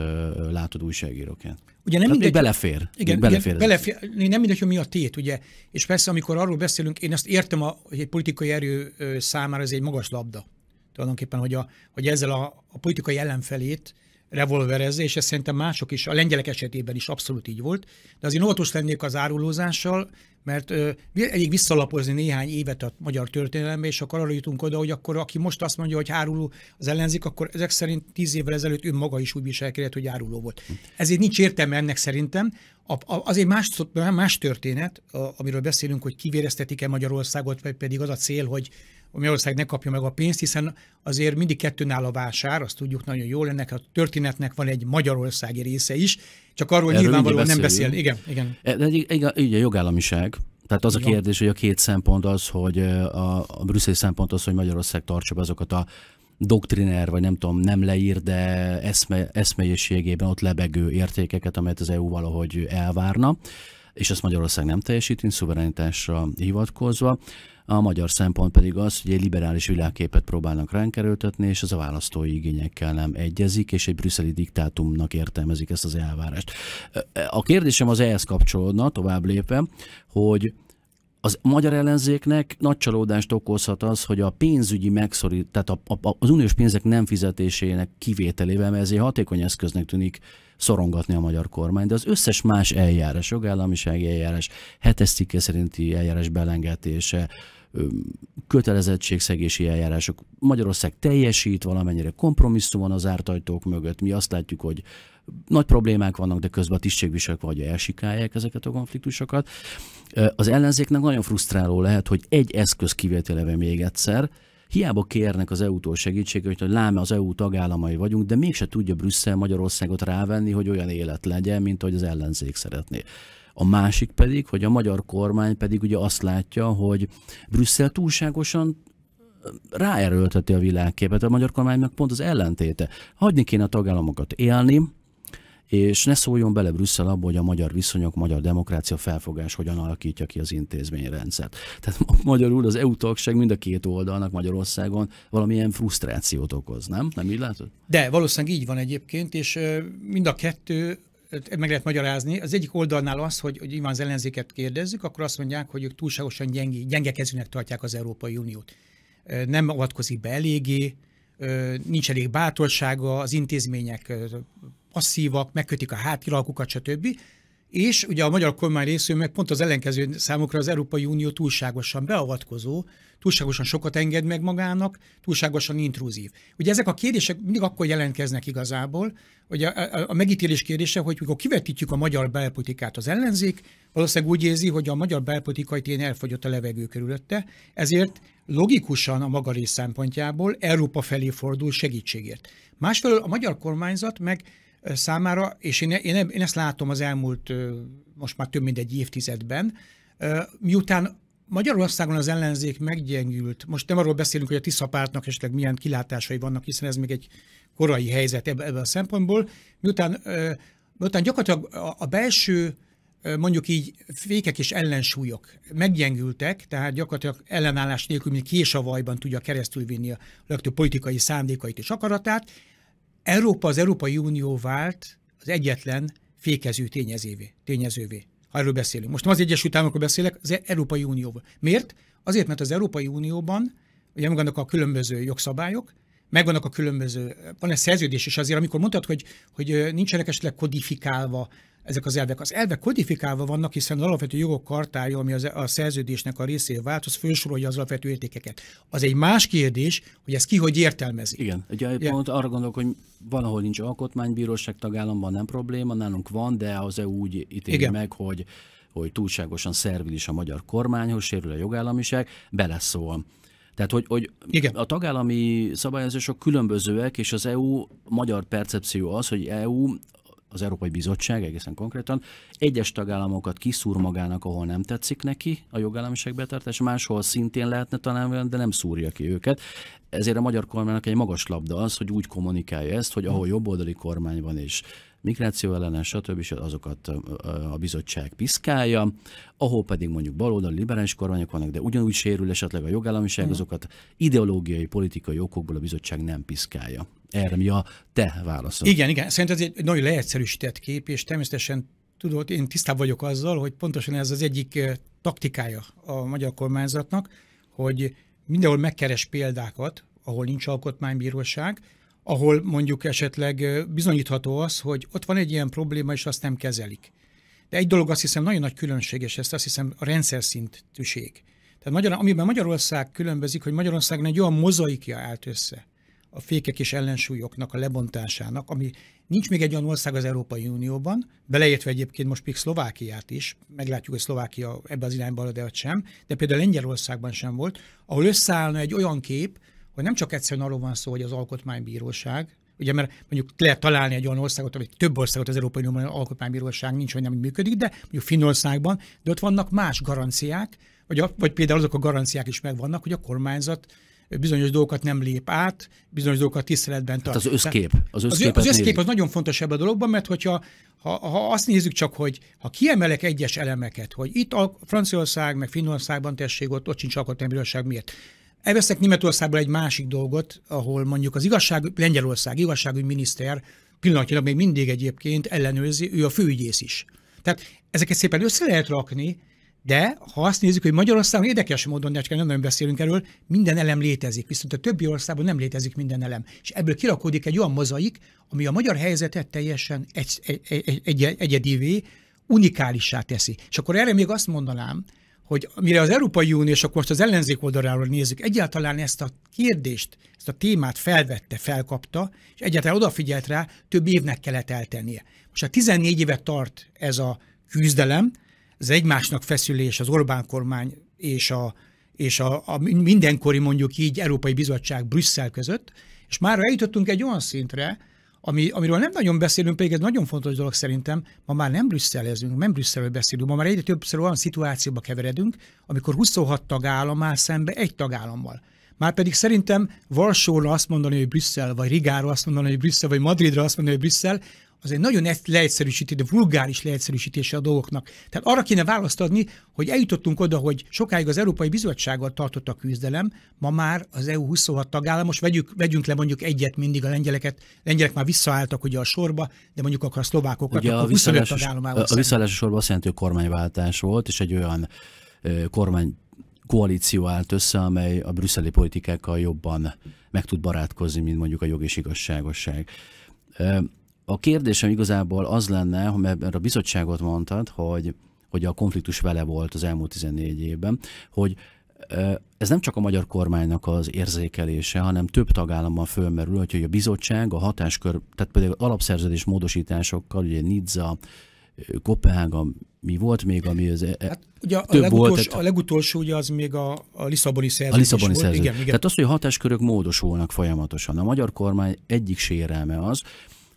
S2: látod újságíróként. Ugye nem mindegy, belefér. Igen, belefér, igen, belefér,
S1: belefér nem mindegy, hogy mi a tét, ugye. És persze, amikor arról beszélünk, én azt értem, a, hogy egy politikai erő számára ez egy magas labda. Tulajdonképpen, hogy, a, hogy ezzel a, a politikai ellenfelét revolverezze, és ez szerintem mások is, a lengyelek esetében is abszolút így volt. De azért óvatos lennék az árulózással, mert ö, elég visszalapozni néhány évet a magyar történelembe, és akkor arra jutunk oda, hogy akkor aki most azt mondja, hogy áruló az ellenzik, akkor ezek szerint tíz évvel ezelőtt ő maga is úgy viselkedett, hogy áruló volt. Ezért nincs értelme ennek szerintem. A, a, azért más, más történet, a, amiről beszélünk, hogy kivéreztetik-e Magyarországot, vagy pedig az a cél, hogy, Magyarország ne kapja meg a pénzt, hiszen azért mindig kettőn áll a vásár, azt tudjuk nagyon jól, ennek hát a történetnek van egy magyarországi része is, csak arról Erről nyilvánvalóan nem beszél. Igen, igen.
S2: E, de ugye jogállamiság, tehát az a kérdés, hogy a két szempont az, hogy e, a, a brüsszeli szempont az, hogy Magyarország tartsa be azokat a doktriner, vagy nem tudom, nem leír, de eszme, eszmeiségében ott lebegő értékeket, amelyet az EU valahogy elvárna, és ezt Magyarország nem teljesíti, szuverenitásra hivatkozva a magyar szempont pedig az, hogy egy liberális világképet próbálnak ránk erőltetni, és ez a választói igényekkel nem egyezik, és egy brüsszeli diktátumnak értelmezik ezt az elvárást. A kérdésem az ehhez kapcsolódna, tovább lépve, hogy az magyar ellenzéknek nagy csalódást okozhat az, hogy a pénzügyi megszorít, tehát a, a, az uniós pénzek nem fizetésének kivételével, mert ez egy hatékony eszköznek tűnik szorongatni a magyar kormány, de az összes más eljárás, jogállamisági eljárás, hetes cikke szerinti eljárás belengetése, kötelezettségszegési eljárások. Magyarország teljesít, valamennyire kompromisszum van az ártajtók mögött. Mi azt látjuk, hogy nagy problémák vannak, de közben a tisztségviselők vagy elsikálják ezeket a konfliktusokat. Az ellenzéknek nagyon frusztráló lehet, hogy egy eszköz kivételével még egyszer, Hiába kérnek az EU-tól segítséget, hogy láme az EU tagállamai vagyunk, de mégse tudja Brüsszel Magyarországot rávenni, hogy olyan élet legyen, mint hogy az ellenzék szeretné. A másik pedig, hogy a magyar kormány pedig ugye azt látja, hogy Brüsszel túlságosan ráerőlteti a világképet, a magyar kormány meg pont az ellentéte. Hagyni kéne a tagállamokat élni, és ne szóljon bele Brüsszel abba, hogy a magyar viszonyok, magyar demokrácia felfogás hogyan alakítja ki az intézményrendszert. Tehát magyarul az EU tagság mind a két oldalnak Magyarországon valamilyen frusztrációt okoz, nem? Nem így látod?
S1: De valószínűleg így van egyébként, és mind a kettő meg lehet magyarázni. Az egyik oldalnál az, hogy, hogy van, az ellenzéket kérdezzük, akkor azt mondják, hogy ők túlságosan gyengi, kezűnek tartják az Európai Uniót. Nem avatkozik be eléggé, nincs elég bátorsága, az intézmények passzívak, megkötik a hátiralkukat, stb. És ugye a magyar kormány részéről meg pont az ellenkező számukra az Európai Unió túlságosan beavatkozó, túlságosan sokat enged meg magának, túlságosan intrúzív. Ugye ezek a kérdések mindig akkor jelentkeznek igazából, hogy a, a, a megítélés kérdése, hogy mikor kivetítjük a magyar belpolitikát az ellenzék, valószínűleg úgy érzi, hogy a magyar belpolitikai tény elfogyott a levegő körülötte, ezért logikusan a maga rész szempontjából Európa felé fordul segítségért. Másfelől a magyar kormányzat meg számára, és én, e, én, e, én ezt látom az elmúlt most már több mint egy évtizedben, miután Magyarországon az ellenzék meggyengült. Most nem arról beszélünk, hogy a Tisza pártnak esetleg milyen kilátásai vannak, hiszen ez még egy korai helyzet ebből a szempontból. Miután, miután gyakorlatilag a belső mondjuk így fékek és ellensúlyok meggyengültek, tehát gyakorlatilag ellenállás nélkül, mint kés a vajban tudja keresztül vinni a legtöbb politikai szándékait és akaratát, Európa az Európai Unió vált az egyetlen fékező tényezővé. tényezővé. Ha erről beszélünk. Most nem az Egyesült Államokról beszélek, az Európai Unióban. Miért? Azért, mert az Európai Unióban ugye megvannak a különböző jogszabályok, megvannak a különböző, van egy szerződés és azért, amikor mondtad, hogy, hogy nincsenek esetleg kodifikálva ezek az elvek. Az elvek kodifikálva vannak, hiszen az alapvető jogok kartája, ami az, a szerződésnek a részé vált, az felsorolja az alapvető értékeket. Az egy más kérdés, hogy ez ki hogy értelmezi. Igen,
S2: ugye ja. pont arra gondolok, hogy van, ahol nincs alkotmánybíróság tagállamban, nem probléma, nálunk van, de az EU úgy ítéli Igen. meg, hogy hogy túlságosan szervilis a magyar kormányhoz, sérül a jogállamiság, beleszól. Tehát, hogy, hogy Igen. a tagállami szabályozások különbözőek, és az EU magyar percepció az, hogy EU az Európai Bizottság egészen konkrétan, egyes tagállamokat kiszúr magának, ahol nem tetszik neki a jogállamiság betartás, máshol szintén lehetne talán de nem szúrja ki őket. Ezért a magyar kormánynak egy magas labda az, hogy úgy kommunikálja ezt, hogy ahol jobboldali kormány van és migráció ellenes, stb. És azokat a bizottság piszkálja, ahol pedig mondjuk baloldali liberális kormányok vannak, de ugyanúgy sérül esetleg a jogállamiság, mm. azokat ideológiai, politikai okokból a bizottság nem piszkálja. Erre mi a te válaszod? Igen, igen. Szerintem
S1: ez egy nagyon leegyszerűsített kép, és természetesen tudod, én tisztább vagyok azzal, hogy pontosan ez az egyik taktikája a magyar kormányzatnak, hogy mindenhol megkeres példákat, ahol nincs alkotmánybíróság, ahol mondjuk esetleg bizonyítható az, hogy ott van egy ilyen probléma, és azt nem kezelik. De egy dolog azt hiszem nagyon nagy különbség, és ezt azt hiszem a rendszer szintűség. Tehát Magyar, amiben Magyarország különbözik, hogy Magyarországon egy olyan mozaikja állt össze a fékek és ellensúlyoknak a lebontásának, ami nincs még egy olyan ország az Európai Unióban, beleértve egyébként most még Szlovákiát is, meglátjuk, hogy Szlovákia ebbe az irányba halad, de sem, de például Lengyelországban sem volt, ahol összeállna egy olyan kép, hogy nem csak egyszerűen arról van szó, hogy az alkotmánybíróság, ugye mert mondjuk lehet találni egy olyan országot, vagy több országot az Európai Unióban, alkotmánybíróság nincs, hogy nem működik, de mondjuk Finnországban, de ott vannak más garanciák, vagy, a, vagy például azok a garanciák is megvannak, hogy a kormányzat bizonyos dolgokat nem lép át, bizonyos dolgokat tiszteletben hát tart. Hát az összkép. Az összkép, az, az, összkép az nagyon fontos ebben a dologban, mert hogyha ha, ha azt nézzük csak, hogy ha kiemelek egyes elemeket, hogy itt a Franciaország, meg Finnországban tessék, ott, ott sincs alkotmánybíróság miért, Elveszek Németországból egy másik dolgot, ahol mondjuk az igazság, Lengyelország miniszter pillanatilag még mindig egyébként ellenőrzi, ő a főügyész is. Tehát ezeket szépen össze lehet rakni, de ha azt nézzük, hogy Magyarországon érdekes módon, de csak nem nagyon beszélünk erről, minden elem létezik, viszont a többi országban nem létezik minden elem. És ebből kirakódik egy olyan mozaik, ami a magyar helyzetet teljesen egy, egy, egy, egy, egyedivé, unikálissá teszi. És akkor erre még azt mondanám, hogy mire az Európai akkor most az ellenzék oldaláról nézzük, egyáltalán ezt a kérdést, ezt a témát felvette, felkapta, és egyáltalán odafigyelt rá, több évnek kellett eltennie. Most a 14 éve tart ez a küzdelem, az egymásnak feszülés az Orbán kormány és a, és a, a mindenkori mondjuk így Európai Bizottság Brüsszel között, és már eljutottunk egy olyan szintre, ami, amiről nem nagyon beszélünk, pedig ez nagyon fontos dolog szerintem, ma már nem Brüsszelezünk, nem Brüsszelről beszélünk, ma már egyre többször olyan szituációba keveredünk, amikor 26 tagállam áll szembe egy tagállammal. Márpedig szerintem Varsóra azt mondani, hogy Brüsszel, vagy Rigára azt mondani, hogy Brüsszel, vagy Madridra azt mondani, hogy Brüsszel, az egy nagyon leegyszerűsítő, de vulgáris leegyszerűsítése a dolgoknak. Tehát arra kéne választ adni, hogy eljutottunk oda, hogy sokáig az Európai Bizottsággal tartott a küzdelem, ma már az EU 26 most vegyük, vegyünk le mondjuk egyet mindig a lengyeleket, lengyelek már visszaálltak ugye a sorba, de mondjuk akkor a szlovákokat, ugye akkor a 25 tagállam A, a visszaállási
S2: sorban azt jelenti, hogy kormányváltás volt, és egy olyan ö, kormány koalíció állt össze, amely a brüsszeli politikákkal jobban meg tud barátkozni, mint mondjuk a jog és igazságosság. Ö, a kérdésem igazából az lenne, hogy mert a bizottságot mondtad, hogy, hogy a konfliktus vele volt az elmúlt 14 évben, hogy ez nem csak a magyar kormánynak az érzékelése, hanem több tagállamban fölmerül, hogy a bizottság, a hatáskör, tehát például alapszerződés módosításokkal, ugye Nizza, Kopenhága, mi volt még, ami az e- hát, ugye a, több legutolsó, volt,
S1: a legutolsó ugye az még a, a Lisszaboni szerződés A Lisszaboni szerződés. Igen, igen. Tehát az, hogy a hatáskörök
S2: módosulnak folyamatosan. A magyar kormány egyik sérelme az,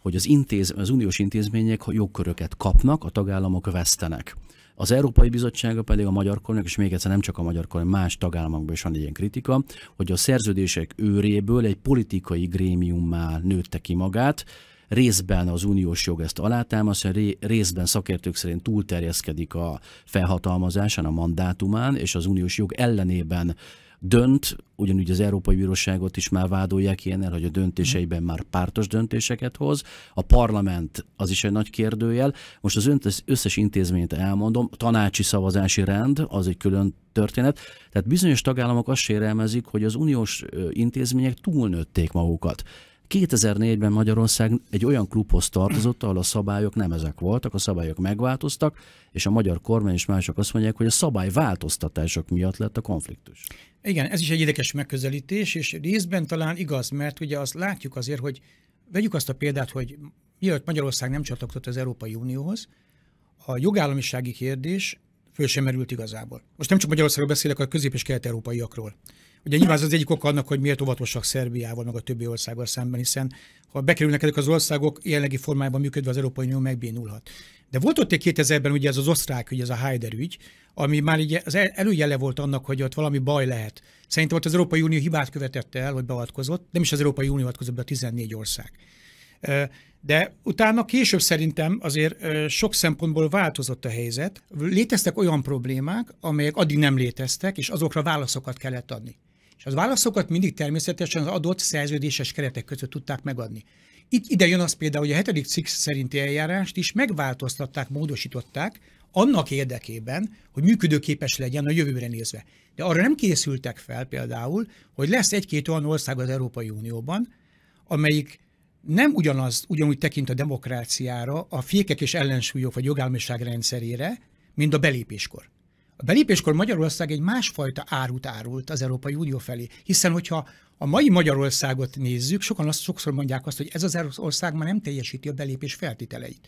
S2: hogy az, intéz, az uniós intézmények jogköröket kapnak, a tagállamok vesztenek. Az Európai Bizottsága pedig a magyar kormány, és még egyszer nem csak a magyar kormány, más tagállamokban is van ilyen kritika, hogy a szerződések őréből egy politikai grémiummal nőtte ki magát, részben az uniós jog ezt alátámasztja, részben szakértők szerint túlterjeszkedik a felhatalmazásán, a mandátumán, és az uniós jog ellenében dönt, ugyanúgy az Európai Bíróságot is már vádolják ilyennel, hogy a döntéseiben már pártos döntéseket hoz. A parlament az is egy nagy kérdőjel. Most az összes intézményt elmondom, tanácsi szavazási rend, az egy külön történet. Tehát bizonyos tagállamok azt sérelmezik, hogy az uniós intézmények túlnőtték magukat. 2004-ben Magyarország egy olyan klubhoz tartozott, ahol a szabályok nem ezek voltak, a szabályok megváltoztak, és a magyar kormány és mások azt mondják, hogy a szabályváltoztatások miatt lett a konfliktus.
S1: Igen, ez is egy érdekes megközelítés, és részben talán igaz, mert ugye azt látjuk azért, hogy vegyük azt a példát, hogy mielőtt Magyarország nem csatlakozott az Európai Unióhoz, a jogállamisági kérdés föl sem merült igazából. Most nem csak Magyarországról beszélek, a közép- és kelet-európaiakról. Ugye nyilván ez az egyik oka annak, hogy miért óvatosak Szerbiával, meg a többi országgal szemben, hiszen ha bekerülnek ezek az országok, jelenlegi formájában működve az Európai Unió megbénulhat. De volt ott egy 2000-ben ugye ez az osztrák ügy, ez a Haider ügy, ami már így az előjele volt annak, hogy ott valami baj lehet. Szerintem ott az Európai Unió hibát követett el, hogy beavatkozott, nem is az Európai Unió avatkozott be a 14 ország. De utána később szerintem azért sok szempontból változott a helyzet. Léteztek olyan problémák, amelyek addig nem léteztek, és azokra válaszokat kellett adni. És az válaszokat mindig természetesen az adott szerződéses keretek között tudták megadni. Itt ide jön az például, hogy a hetedik cikk szerinti eljárást is megváltoztatták, módosították, annak érdekében, hogy működőképes legyen a jövőre nézve. De arra nem készültek fel például, hogy lesz egy-két olyan ország az Európai Unióban, amelyik nem ugyanaz, ugyanúgy tekint a demokráciára, a fékek és ellensúlyok vagy jogállamiság rendszerére, mint a belépéskor. A belépéskor Magyarország egy másfajta árut árult az Európai Unió felé, hiszen hogyha a mai Magyarországot nézzük, sokan azt sokszor mondják azt, hogy ez az ország már nem teljesíti a belépés feltételeit.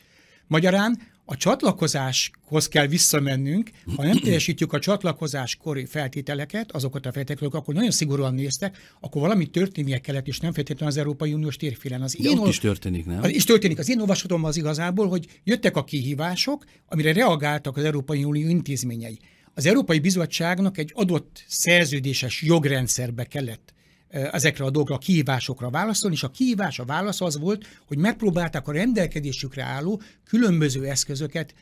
S1: Magyarán a csatlakozáshoz kell visszamennünk, ha nem teljesítjük a csatlakozáskori feltételeket, azokat a feltételeket, akkor nagyon szigorúan néztek, akkor valami történnie kellett, és nem feltétlenül az Európai Uniós térfélen. Az én ott is
S2: történik, nem? Az
S1: is történik. Az én olvasatom az igazából, hogy jöttek a kihívások, amire reagáltak az Európai Unió intézményei. Az Európai Bizottságnak egy adott szerződéses jogrendszerbe kellett ezekre a dolgokra, a kihívásokra válaszolni, és a kihívás, a válasz az volt, hogy megpróbálták a rendelkezésükre álló különböző eszközöket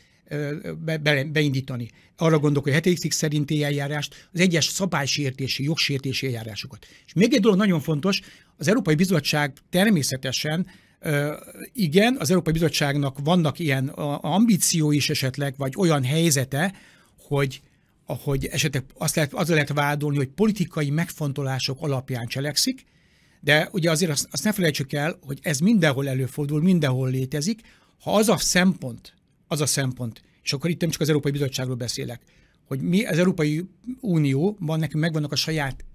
S1: be, be, beindítani. Arra gondolok, hogy hetedik szerinti eljárást, az egyes szabálysértési, jogsértési eljárásokat. És még egy dolog nagyon fontos, az Európai Bizottság természetesen igen, az Európai Bizottságnak vannak ilyen ambíció is esetleg, vagy olyan helyzete, hogy ahogy esetleg azt lehet, azzal lehet vádolni, hogy politikai megfontolások alapján cselekszik, de ugye azért azt, azt ne felejtsük el, hogy ez mindenhol előfordul, mindenhol létezik. Ha az a szempont, az a szempont, és akkor itt nem csak az Európai Bizottságról beszélek, hogy mi az Európai Unióban nekünk megvannak a saját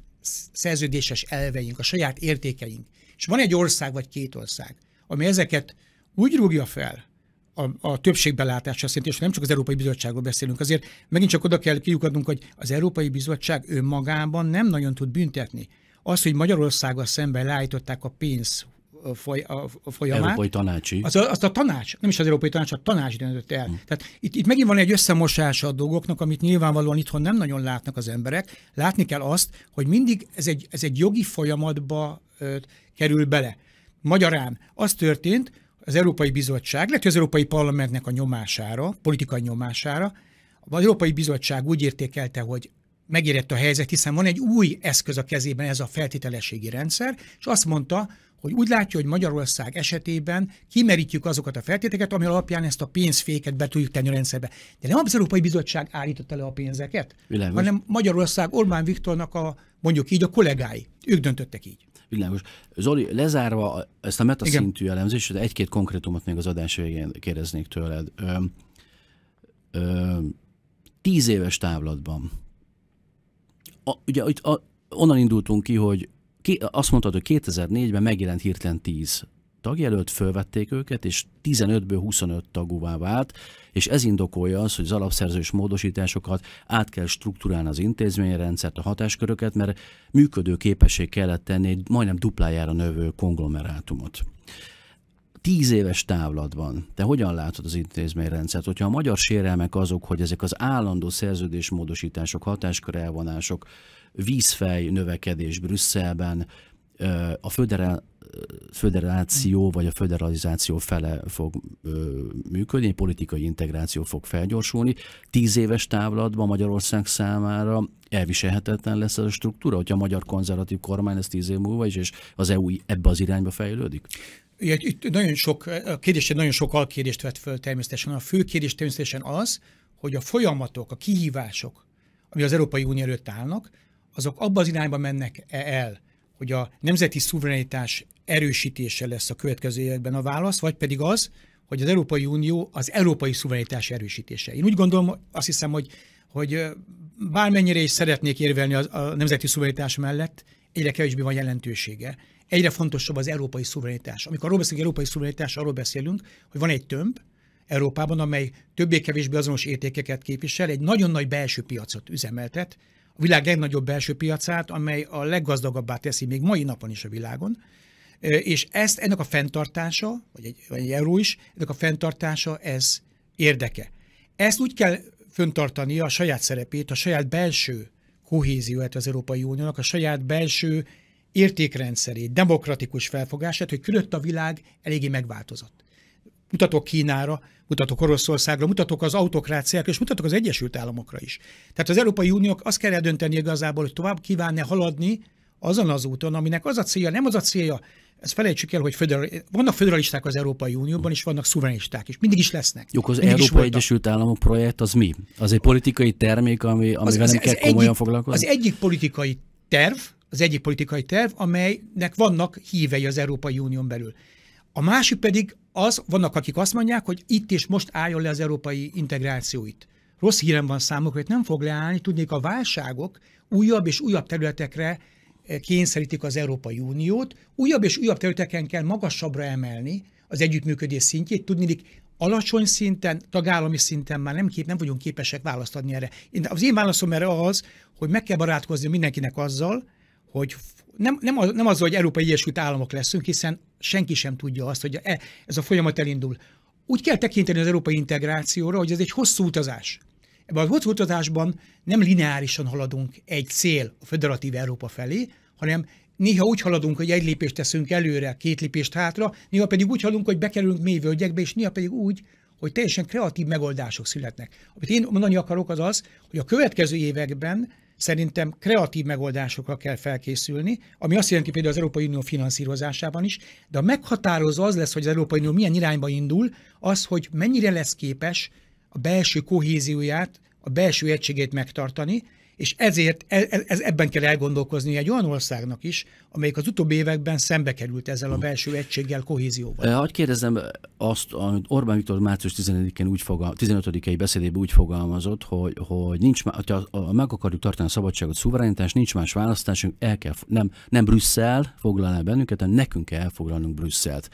S1: szerződéses elveink, a saját értékeink. És van egy ország vagy két ország, ami ezeket úgy rúgja fel, a, a többség belátása szerint, és nem csak az Európai Bizottságról beszélünk, azért megint csak oda kell kiukadnunk, hogy az Európai Bizottság önmagában nem nagyon tud büntetni. Az, hogy Magyarországgal szemben leállították a pénz foly, a folyamát. Európai
S2: tanácsi. Az a,
S1: az a tanács, nem is az Európai Tanács, a tanács döntött el. Hm. Tehát itt, itt megint van egy összemosása a dolgoknak, amit nyilvánvalóan itthon nem nagyon látnak az emberek. Látni kell azt, hogy mindig ez egy, ez egy jogi folyamatba ö, kerül bele. Magyarán az történt, az Európai Bizottság, lehet, az Európai Parlamentnek a nyomására, politikai nyomására, az Európai Bizottság úgy értékelte, hogy megérett a helyzet, hiszen van egy új eszköz a kezében, ez a feltételességi rendszer, és azt mondta, hogy úgy látja, hogy Magyarország esetében kimerítjük azokat a feltételeket, ami alapján ezt a pénzféket be tudjuk tenni a rendszerbe. De nem az Európai Bizottság állította le a pénzeket, Világos. hanem Magyarország Orbán Viktornak a, mondjuk így, a kollégái. Ők döntöttek így.
S2: Világos. Zoli, lezárva ezt a metaszintű elemzést, egy-két konkrétumot még az adás végén kérdeznék tőled. Ö, ö, tíz éves távlatban. A, ugye itt a, onnan indultunk ki, hogy ki, azt mondtad, hogy 2004-ben megjelent hirtelen 10 tagjelölt, fölvették őket, és 15-ből 25 tagúvá vált, és ez indokolja az, hogy az alapszerzős módosításokat át kell struktúrálni az intézményrendszert, a hatásköröket, mert működő képesség kellett tenni egy majdnem duplájára növő konglomerátumot tíz éves távlatban te hogyan látod az intézményrendszert? Hogyha a magyar sérelmek azok, hogy ezek az állandó szerződésmódosítások, hatáskör elvonások, vízfej növekedés Brüsszelben, a föderál, föderáció vagy a föderalizáció fele fog ö, működni, politikai integráció fog felgyorsulni. Tíz éves távlatban Magyarország számára elviselhetetlen lesz ez a struktúra, hogyha a magyar konzervatív kormány ez tíz év múlva is, és az EU ebbe az irányba fejlődik?
S1: Itt nagyon sok, a kérdés, nagyon sok alkérdést vett föl természetesen. A fő kérdés természetesen az, hogy a folyamatok, a kihívások, ami az Európai Unió előtt állnak, azok abba az irányba mennek -e el, hogy a nemzeti szuverenitás erősítése lesz a következő években a válasz, vagy pedig az, hogy az Európai Unió az európai szuverenitás erősítése. Én úgy gondolom, azt hiszem, hogy, hogy bármennyire is szeretnék érvelni a, a nemzeti szuverenitás mellett, egyre kevésbé van jelentősége. Egyre fontosabb az európai szuverenitás. Amikor arról beszélünk európai szuverenitás, arról beszélünk, hogy van egy tömb Európában, amely többé-kevésbé azonos értékeket képvisel, egy nagyon nagy belső piacot üzemeltet, a világ legnagyobb belső piacát, amely a leggazdagabbá teszi még mai napon is a világon, és ezt, ennek a fenntartása, vagy egy, vagy egy euró is, ennek a fenntartása, ez érdeke. Ezt úgy kell föntartani a saját szerepét, a saját belső kohézióját az Európai Uniónak, a saját belső értékrendszerét, demokratikus felfogását, hogy körött a világ eléggé megváltozott mutatok Kínára, mutatok Oroszországra, mutatok az autokráciákra, és mutatok az Egyesült Államokra is. Tehát az Európai Uniók azt kell eldönteni igazából, hogy tovább kívánne haladni azon az úton, aminek az a célja, nem az a célja, ezt felejtsük el, hogy föderal, vannak föderalisták az Európai Unióban, és vannak szuverenisták is. Mindig is lesznek. Jó, az Mindig Európai Egyesült
S2: Államok projekt az mi? Az egy politikai termék, ami, amivel az, az, nem kell komolyan egyik, foglalkozni? Az
S1: egyik politikai terv, az egyik politikai terv, amelynek vannak hívei az Európai Unión belül. A másik pedig az, vannak akik azt mondják, hogy itt és most álljon le az európai integrációit. Rossz hírem van számukra, hogy nem fog leállni, tudnék a válságok újabb és újabb területekre eh, kényszerítik az Európai Uniót, újabb és újabb területeken kell magasabbra emelni az együttműködés szintjét, tudnék alacsony szinten, tagállami szinten már nem, kép, nem vagyunk képesek választ adni erre. Én, az én válaszom erre az, hogy meg kell barátkozni mindenkinek azzal, hogy nem, nem, az, nem az, hogy Európai Egyesült Államok leszünk, hiszen senki sem tudja azt, hogy e, ez a folyamat elindul. Úgy kell tekinteni az európai integrációra, hogy ez egy hosszú utazás. Ebben a hosszú utazásban nem lineárisan haladunk egy cél a federatív Európa felé, hanem néha úgy haladunk, hogy egy lépést teszünk előre, két lépést hátra, néha pedig úgy haladunk, hogy bekerülünk mély völgyekbe, és néha pedig úgy, hogy teljesen kreatív megoldások születnek. Amit én mondani akarok az az, hogy a következő években szerintem kreatív megoldásokra kell felkészülni, ami azt jelenti például az Európai Unió finanszírozásában is, de a meghatározó az lesz, hogy az Európai Unió milyen irányba indul, az, hogy mennyire lesz képes a belső kohézióját, a belső egységét megtartani, és ezért ez, e, ez, ebben kell elgondolkozni egy olyan országnak is, amelyik az utóbbi években szembe került ezzel a belső egységgel, kohézióval.
S2: Hogy kérdezem azt, amit Orbán Viktor március 15-én úgy fogal, 15-i beszédében úgy fogalmazott, hogy, hogy nincs, ha meg akarjuk tartani a szabadságot, szuverenitást, nincs más választásunk, el kell, nem, nem Brüsszel foglalná bennünket, hanem nekünk kell elfoglalnunk Brüsszelt.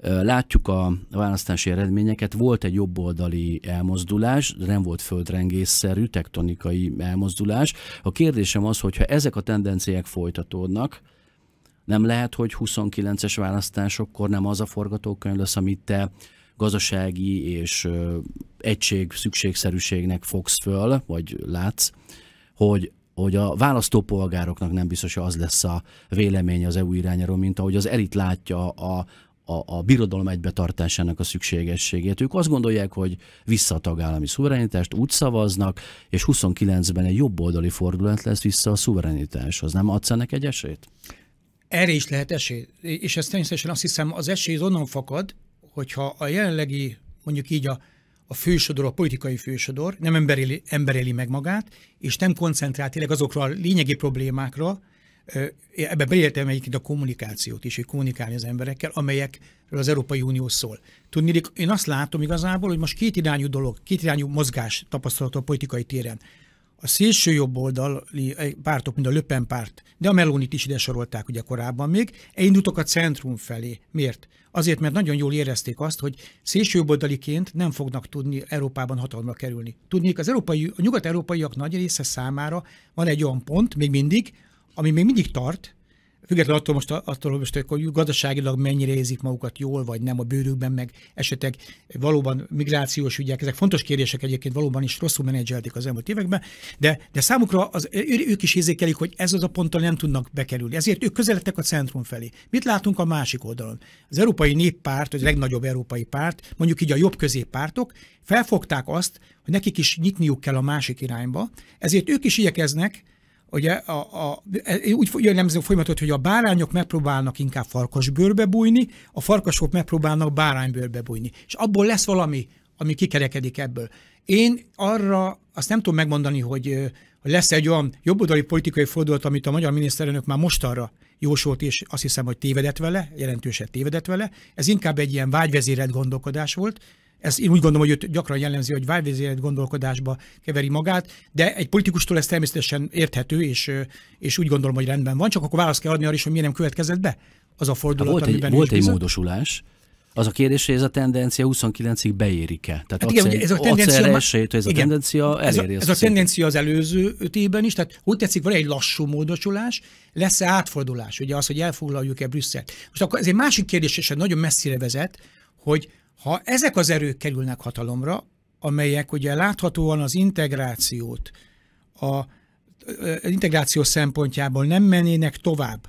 S2: Látjuk a választási eredményeket, volt egy jobboldali elmozdulás, nem volt földrengésszerű, tektonikai elmozdulás. A kérdésem az, hogyha ezek a tendenciák folytatódnak, nem lehet, hogy 29-es választásokkor nem az a forgatókönyv lesz, amit te gazdasági és egység szükségszerűségnek fogsz föl, vagy látsz, hogy hogy a választópolgároknak nem biztos, hogy az lesz a vélemény az EU irányáról, mint ahogy az elit látja a a, a birodalom egybetartásának a szükségességét. Ők azt gondolják, hogy vissza a tagállami szuverenitást, úgy szavaznak, és 29-ben egy jobboldali fordulat lesz vissza a szuverenitás. Az nem adsz ennek egy esélyt?
S1: Erre is lehet esély. És ez természetesen azt hiszem az esély onnan fakad, hogyha a jelenlegi, mondjuk így a, a fősodor, a politikai fősodor nem emberéli, emberéli meg magát, és nem koncentrál tényleg azokra a lényegi problémákra, Ebbe beértem egyébként a kommunikációt is, hogy kommunikálni az emberekkel, amelyekről az Európai Unió szól. Tudni, én azt látom igazából, hogy most két irányú dolog, két irányú mozgás tapasztalható a politikai téren. A szélső jobb oldali pártok, mint a Löpen párt, de a Melónit is ide sorolták ugye korábban még, elindultak a centrum felé. Miért? Azért, mert nagyon jól érezték azt, hogy szélső oldaliként nem fognak tudni Európában hatalomra kerülni. Tudnék, az európai, a nyugat-európaiak nagy része számára van egy olyan pont, még mindig, ami még mindig tart, Függetlenül attól most, attól most, hogy gazdaságilag mennyire érzik magukat jól, vagy nem a bőrükben, meg esetleg valóban migrációs ügyek, ezek fontos kérdések egyébként valóban is rosszul menedzselték az elmúlt években, de, de számukra az, ők is érzékelik, hogy ez az a ponttal nem tudnak bekerülni. Ezért ők közeledtek a centrum felé. Mit látunk a másik oldalon? Az Európai Néppárt, vagy a legnagyobb európai párt, mondjuk így a jobb középpártok, felfogták azt, hogy nekik is nyitniuk kell a másik irányba, ezért ők is igyekeznek Ugye a, a, e, úgy jellemző folyamatot, hogy a bárányok megpróbálnak inkább farkasbőrbe bújni, a farkasok megpróbálnak báránybőrbe bújni. És abból lesz valami, ami kikerekedik ebből. Én arra azt nem tudom megmondani, hogy, hogy lesz egy olyan jobboldali politikai fordulat, amit a magyar miniszterelnök már mostanra jósolt, és azt hiszem, hogy tévedett vele, jelentősen tévedett vele. Ez inkább egy ilyen vágyvezérelt gondolkodás volt, ez én úgy gondolom, hogy őt gyakran jellemzi, hogy vágyvezérelt gondolkodásba keveri magát, de egy politikustól ez természetesen érthető, és, és úgy gondolom, hogy rendben van, csak akkor választ kell adni arra is, hogy miért nem következett be az a fordulat, hát volt amiben egy, Volt egy bizony.
S2: módosulás, az a kérdés, hogy ez a tendencia 29-ig beérik-e? Tehát hát igen, ez a tendencia, már, esélyt, ez igen, a tendencia Ez a, ez a
S1: tendencia az előző öt évben is, tehát úgy tetszik, van egy lassú módosulás, lesz-e átfordulás, ugye az, hogy elfoglaljuk-e Brüsszelt. Most akkor ez egy másik kérdés, és nagyon messzire vezet, hogy ha ezek az erők kerülnek hatalomra, amelyek ugye láthatóan az integrációt, a, a integráció szempontjából nem mennének tovább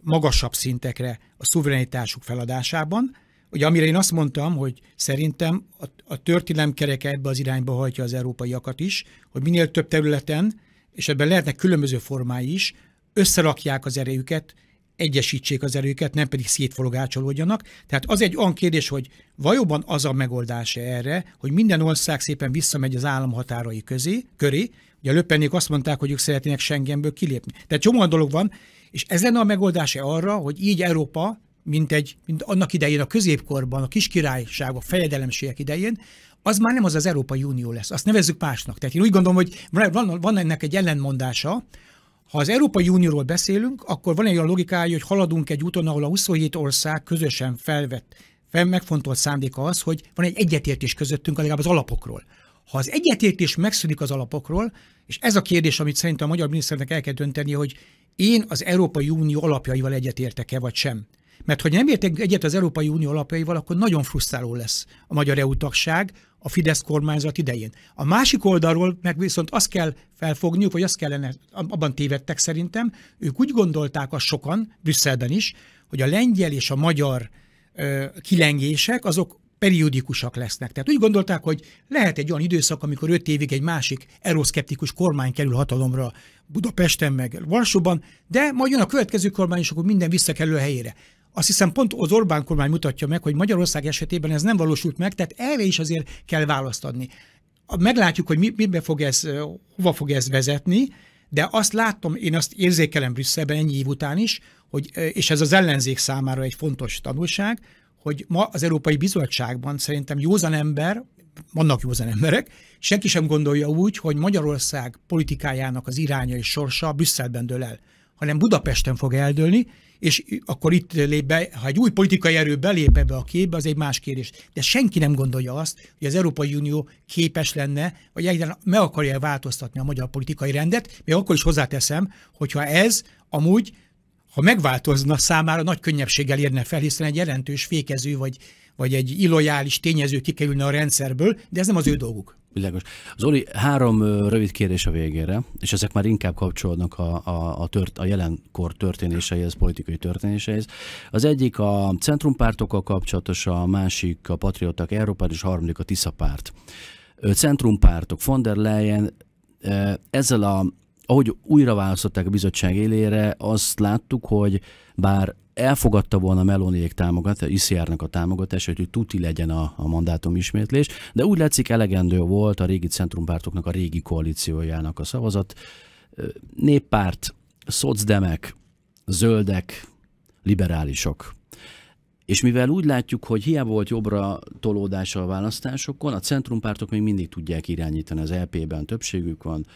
S1: magasabb szintekre a szuverenitásuk feladásában, Ugye amire én azt mondtam, hogy szerintem a, a történelem kereke ebbe az irányba hajtja az európaiakat is, hogy minél több területen, és ebben lehetnek különböző formái is, összerakják az erejüket, egyesítsék az erőket, nem pedig szétfologácsolódjanak. Tehát az egy olyan kérdés, hogy valóban az a megoldás erre, hogy minden ország szépen visszamegy az államhatárai közé, köré, Ugye a löpennék azt mondták, hogy ők szeretnének Schengenből kilépni. Tehát csomó dolog van, és ez lenne a megoldása arra, hogy így Európa, mint, egy, mint annak idején a középkorban, a a fejedelemségek idején, az már nem az az Európai Unió lesz. Azt nevezzük másnak. Tehát én úgy gondolom, hogy van, van ennek egy ellenmondása, ha az Európai Unióról beszélünk, akkor van egy olyan logikája, hogy haladunk egy úton, ahol a 27 ország közösen felvett, fel megfontolt szándéka az, hogy van egy egyetértés közöttünk, legalább az alapokról. Ha az egyetértés megszűnik az alapokról, és ez a kérdés, amit szerintem a magyar miniszternek el kell dönteni, hogy én az Európai Unió alapjaival egyetértek-e vagy sem. Mert hogy nem értek egyet az Európai Unió alapjaival, akkor nagyon frusztráló lesz a magyar EU tagság, a Fidesz kormányzat idején. A másik oldalról meg viszont azt kell felfogniuk, vagy azt kellene, abban tévedtek szerintem, ők úgy gondolták a sokan, Brüsszelben is, hogy a lengyel és a magyar ö, kilengések azok periódikusak lesznek. Tehát úgy gondolták, hogy lehet egy olyan időszak, amikor öt évig egy másik eroszkeptikus kormány kerül hatalomra Budapesten meg Varsóban, de majd jön a következő kormány, és akkor minden visszakerül a helyére azt hiszem pont az Orbán kormány mutatja meg, hogy Magyarország esetében ez nem valósult meg, tehát erre is azért kell választ adni. Meglátjuk, hogy mi, mibe fog ez, hova fog ez vezetni, de azt látom, én azt érzékelem Brüsszelben ennyi év után is, hogy, és ez az ellenzék számára egy fontos tanulság, hogy ma az Európai Bizottságban szerintem józan ember, vannak józan emberek, senki sem gondolja úgy, hogy Magyarország politikájának az iránya és sorsa Brüsszelben dől el, hanem Budapesten fog eldőlni, és akkor itt lép be, ha egy új politikai erő belép ebbe a képbe, az egy más kérdés. De senki nem gondolja azt, hogy az Európai Unió képes lenne, vagy egyáltalán meg akarja változtatni a magyar politikai rendet, még akkor is hozzáteszem, hogyha ez amúgy, ha megváltozna számára, nagy könnyebbséggel érne fel, hiszen egy jelentős fékező vagy vagy egy illojális tényező kikerülne a rendszerből, de ez nem az ő dolguk.
S2: Világos. Zoli, három rövid kérdés a végére, és ezek már inkább kapcsolódnak a, a, a, tört, a jelenkor történéseihez, politikai történéseihez. Az egyik a centrumpártokkal kapcsolatos, a másik a patrioták Európát, és a harmadik a Tisza párt. Centrumpártok, von der Leyen ezzel a ahogy újra választották a bizottság élére, azt láttuk, hogy bár elfogadta volna Meloniék támogatása, icr nek a támogatását, hogy tuti legyen a, a mandátum ismétlés, de úgy látszik elegendő volt a régi centrumpártoknak, a régi koalíciójának a szavazat. Néppárt, szocdemek, zöldek, liberálisok. És mivel úgy látjuk, hogy hiába volt jobbra tolódása a választásokon, a centrumpártok még mindig tudják irányítani az LP-ben, többségük van.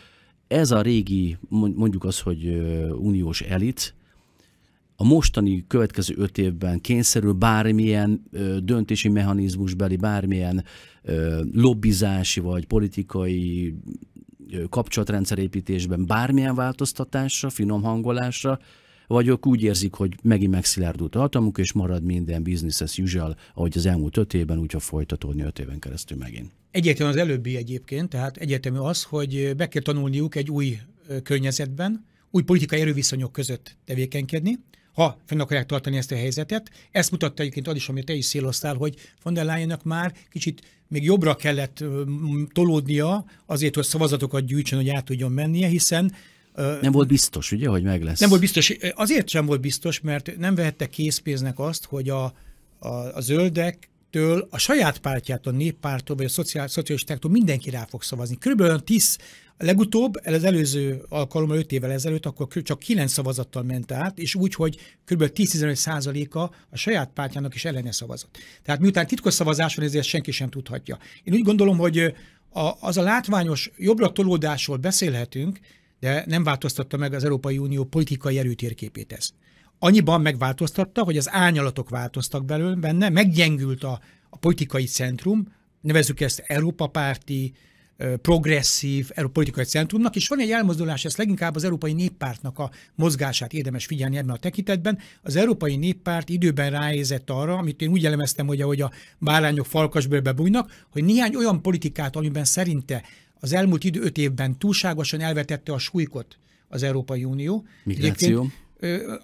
S2: Ez a régi, mondjuk az, hogy uniós elit, a mostani következő öt évben kényszerül bármilyen ö, döntési mechanizmusbeli, bármilyen ö, lobbizási vagy politikai ö, kapcsolatrendszerépítésben bármilyen változtatásra, finom hangolásra, vagy ők úgy érzik, hogy megint megszilárdult a hatalmuk, és marad minden business as usual, ahogy az elmúlt öt évben, úgyha folytatódni öt éven keresztül megint.
S1: Egyértelmű az előbbi egyébként, tehát egyértelmű az, hogy be kell tanulniuk egy új környezetben, új politikai erőviszonyok között tevékenykedni, ha fenn akarják tartani ezt a helyzetet. Ezt mutatta egyébként az is, amit te is széloztál, hogy von der Leyennek már kicsit még jobbra kellett tolódnia azért, hogy szavazatokat gyűjtsön, hogy át tudjon mennie, hiszen nem volt
S2: biztos, ugye, hogy meg lesz? Nem volt
S1: biztos. Azért sem volt biztos, mert nem vehette készpénznek azt, hogy a, a, a zöldek től, a saját pártját, a néppártól, vagy a szociál, szocialistáktól mindenki rá fog szavazni. Körülbelül 10, Legutóbb, az előző alkalommal 5 évvel ezelőtt, akkor csak 9 szavazattal ment át, és úgy, hogy kb. 10-15%-a a saját pártjának is ellene szavazott. Tehát miután titkos szavazás van, ezért senki sem tudhatja. Én úgy gondolom, hogy a, az a látványos jobbra tolódásról beszélhetünk, de nem változtatta meg az Európai Unió politikai erőtérképét ez. Annyiban megváltoztatta, hogy az ányalatok változtak belőle benne, meggyengült a, a politikai centrum, nevezzük ezt Európa párti, progresszív e, politikai centrumnak, és van egy elmozdulás, ezt leginkább az Európai Néppártnak a mozgását érdemes figyelni ebben a tekintetben. Az Európai Néppárt időben ráézett arra, amit én úgy elemeztem, hogy ahogy a bárányok falkasbőrbe bújnak, hogy néhány olyan politikát, amiben szerinte az elmúlt idő öt évben túlságosan elvetette a súlykot az Európai Unió. Migráció. Egyébként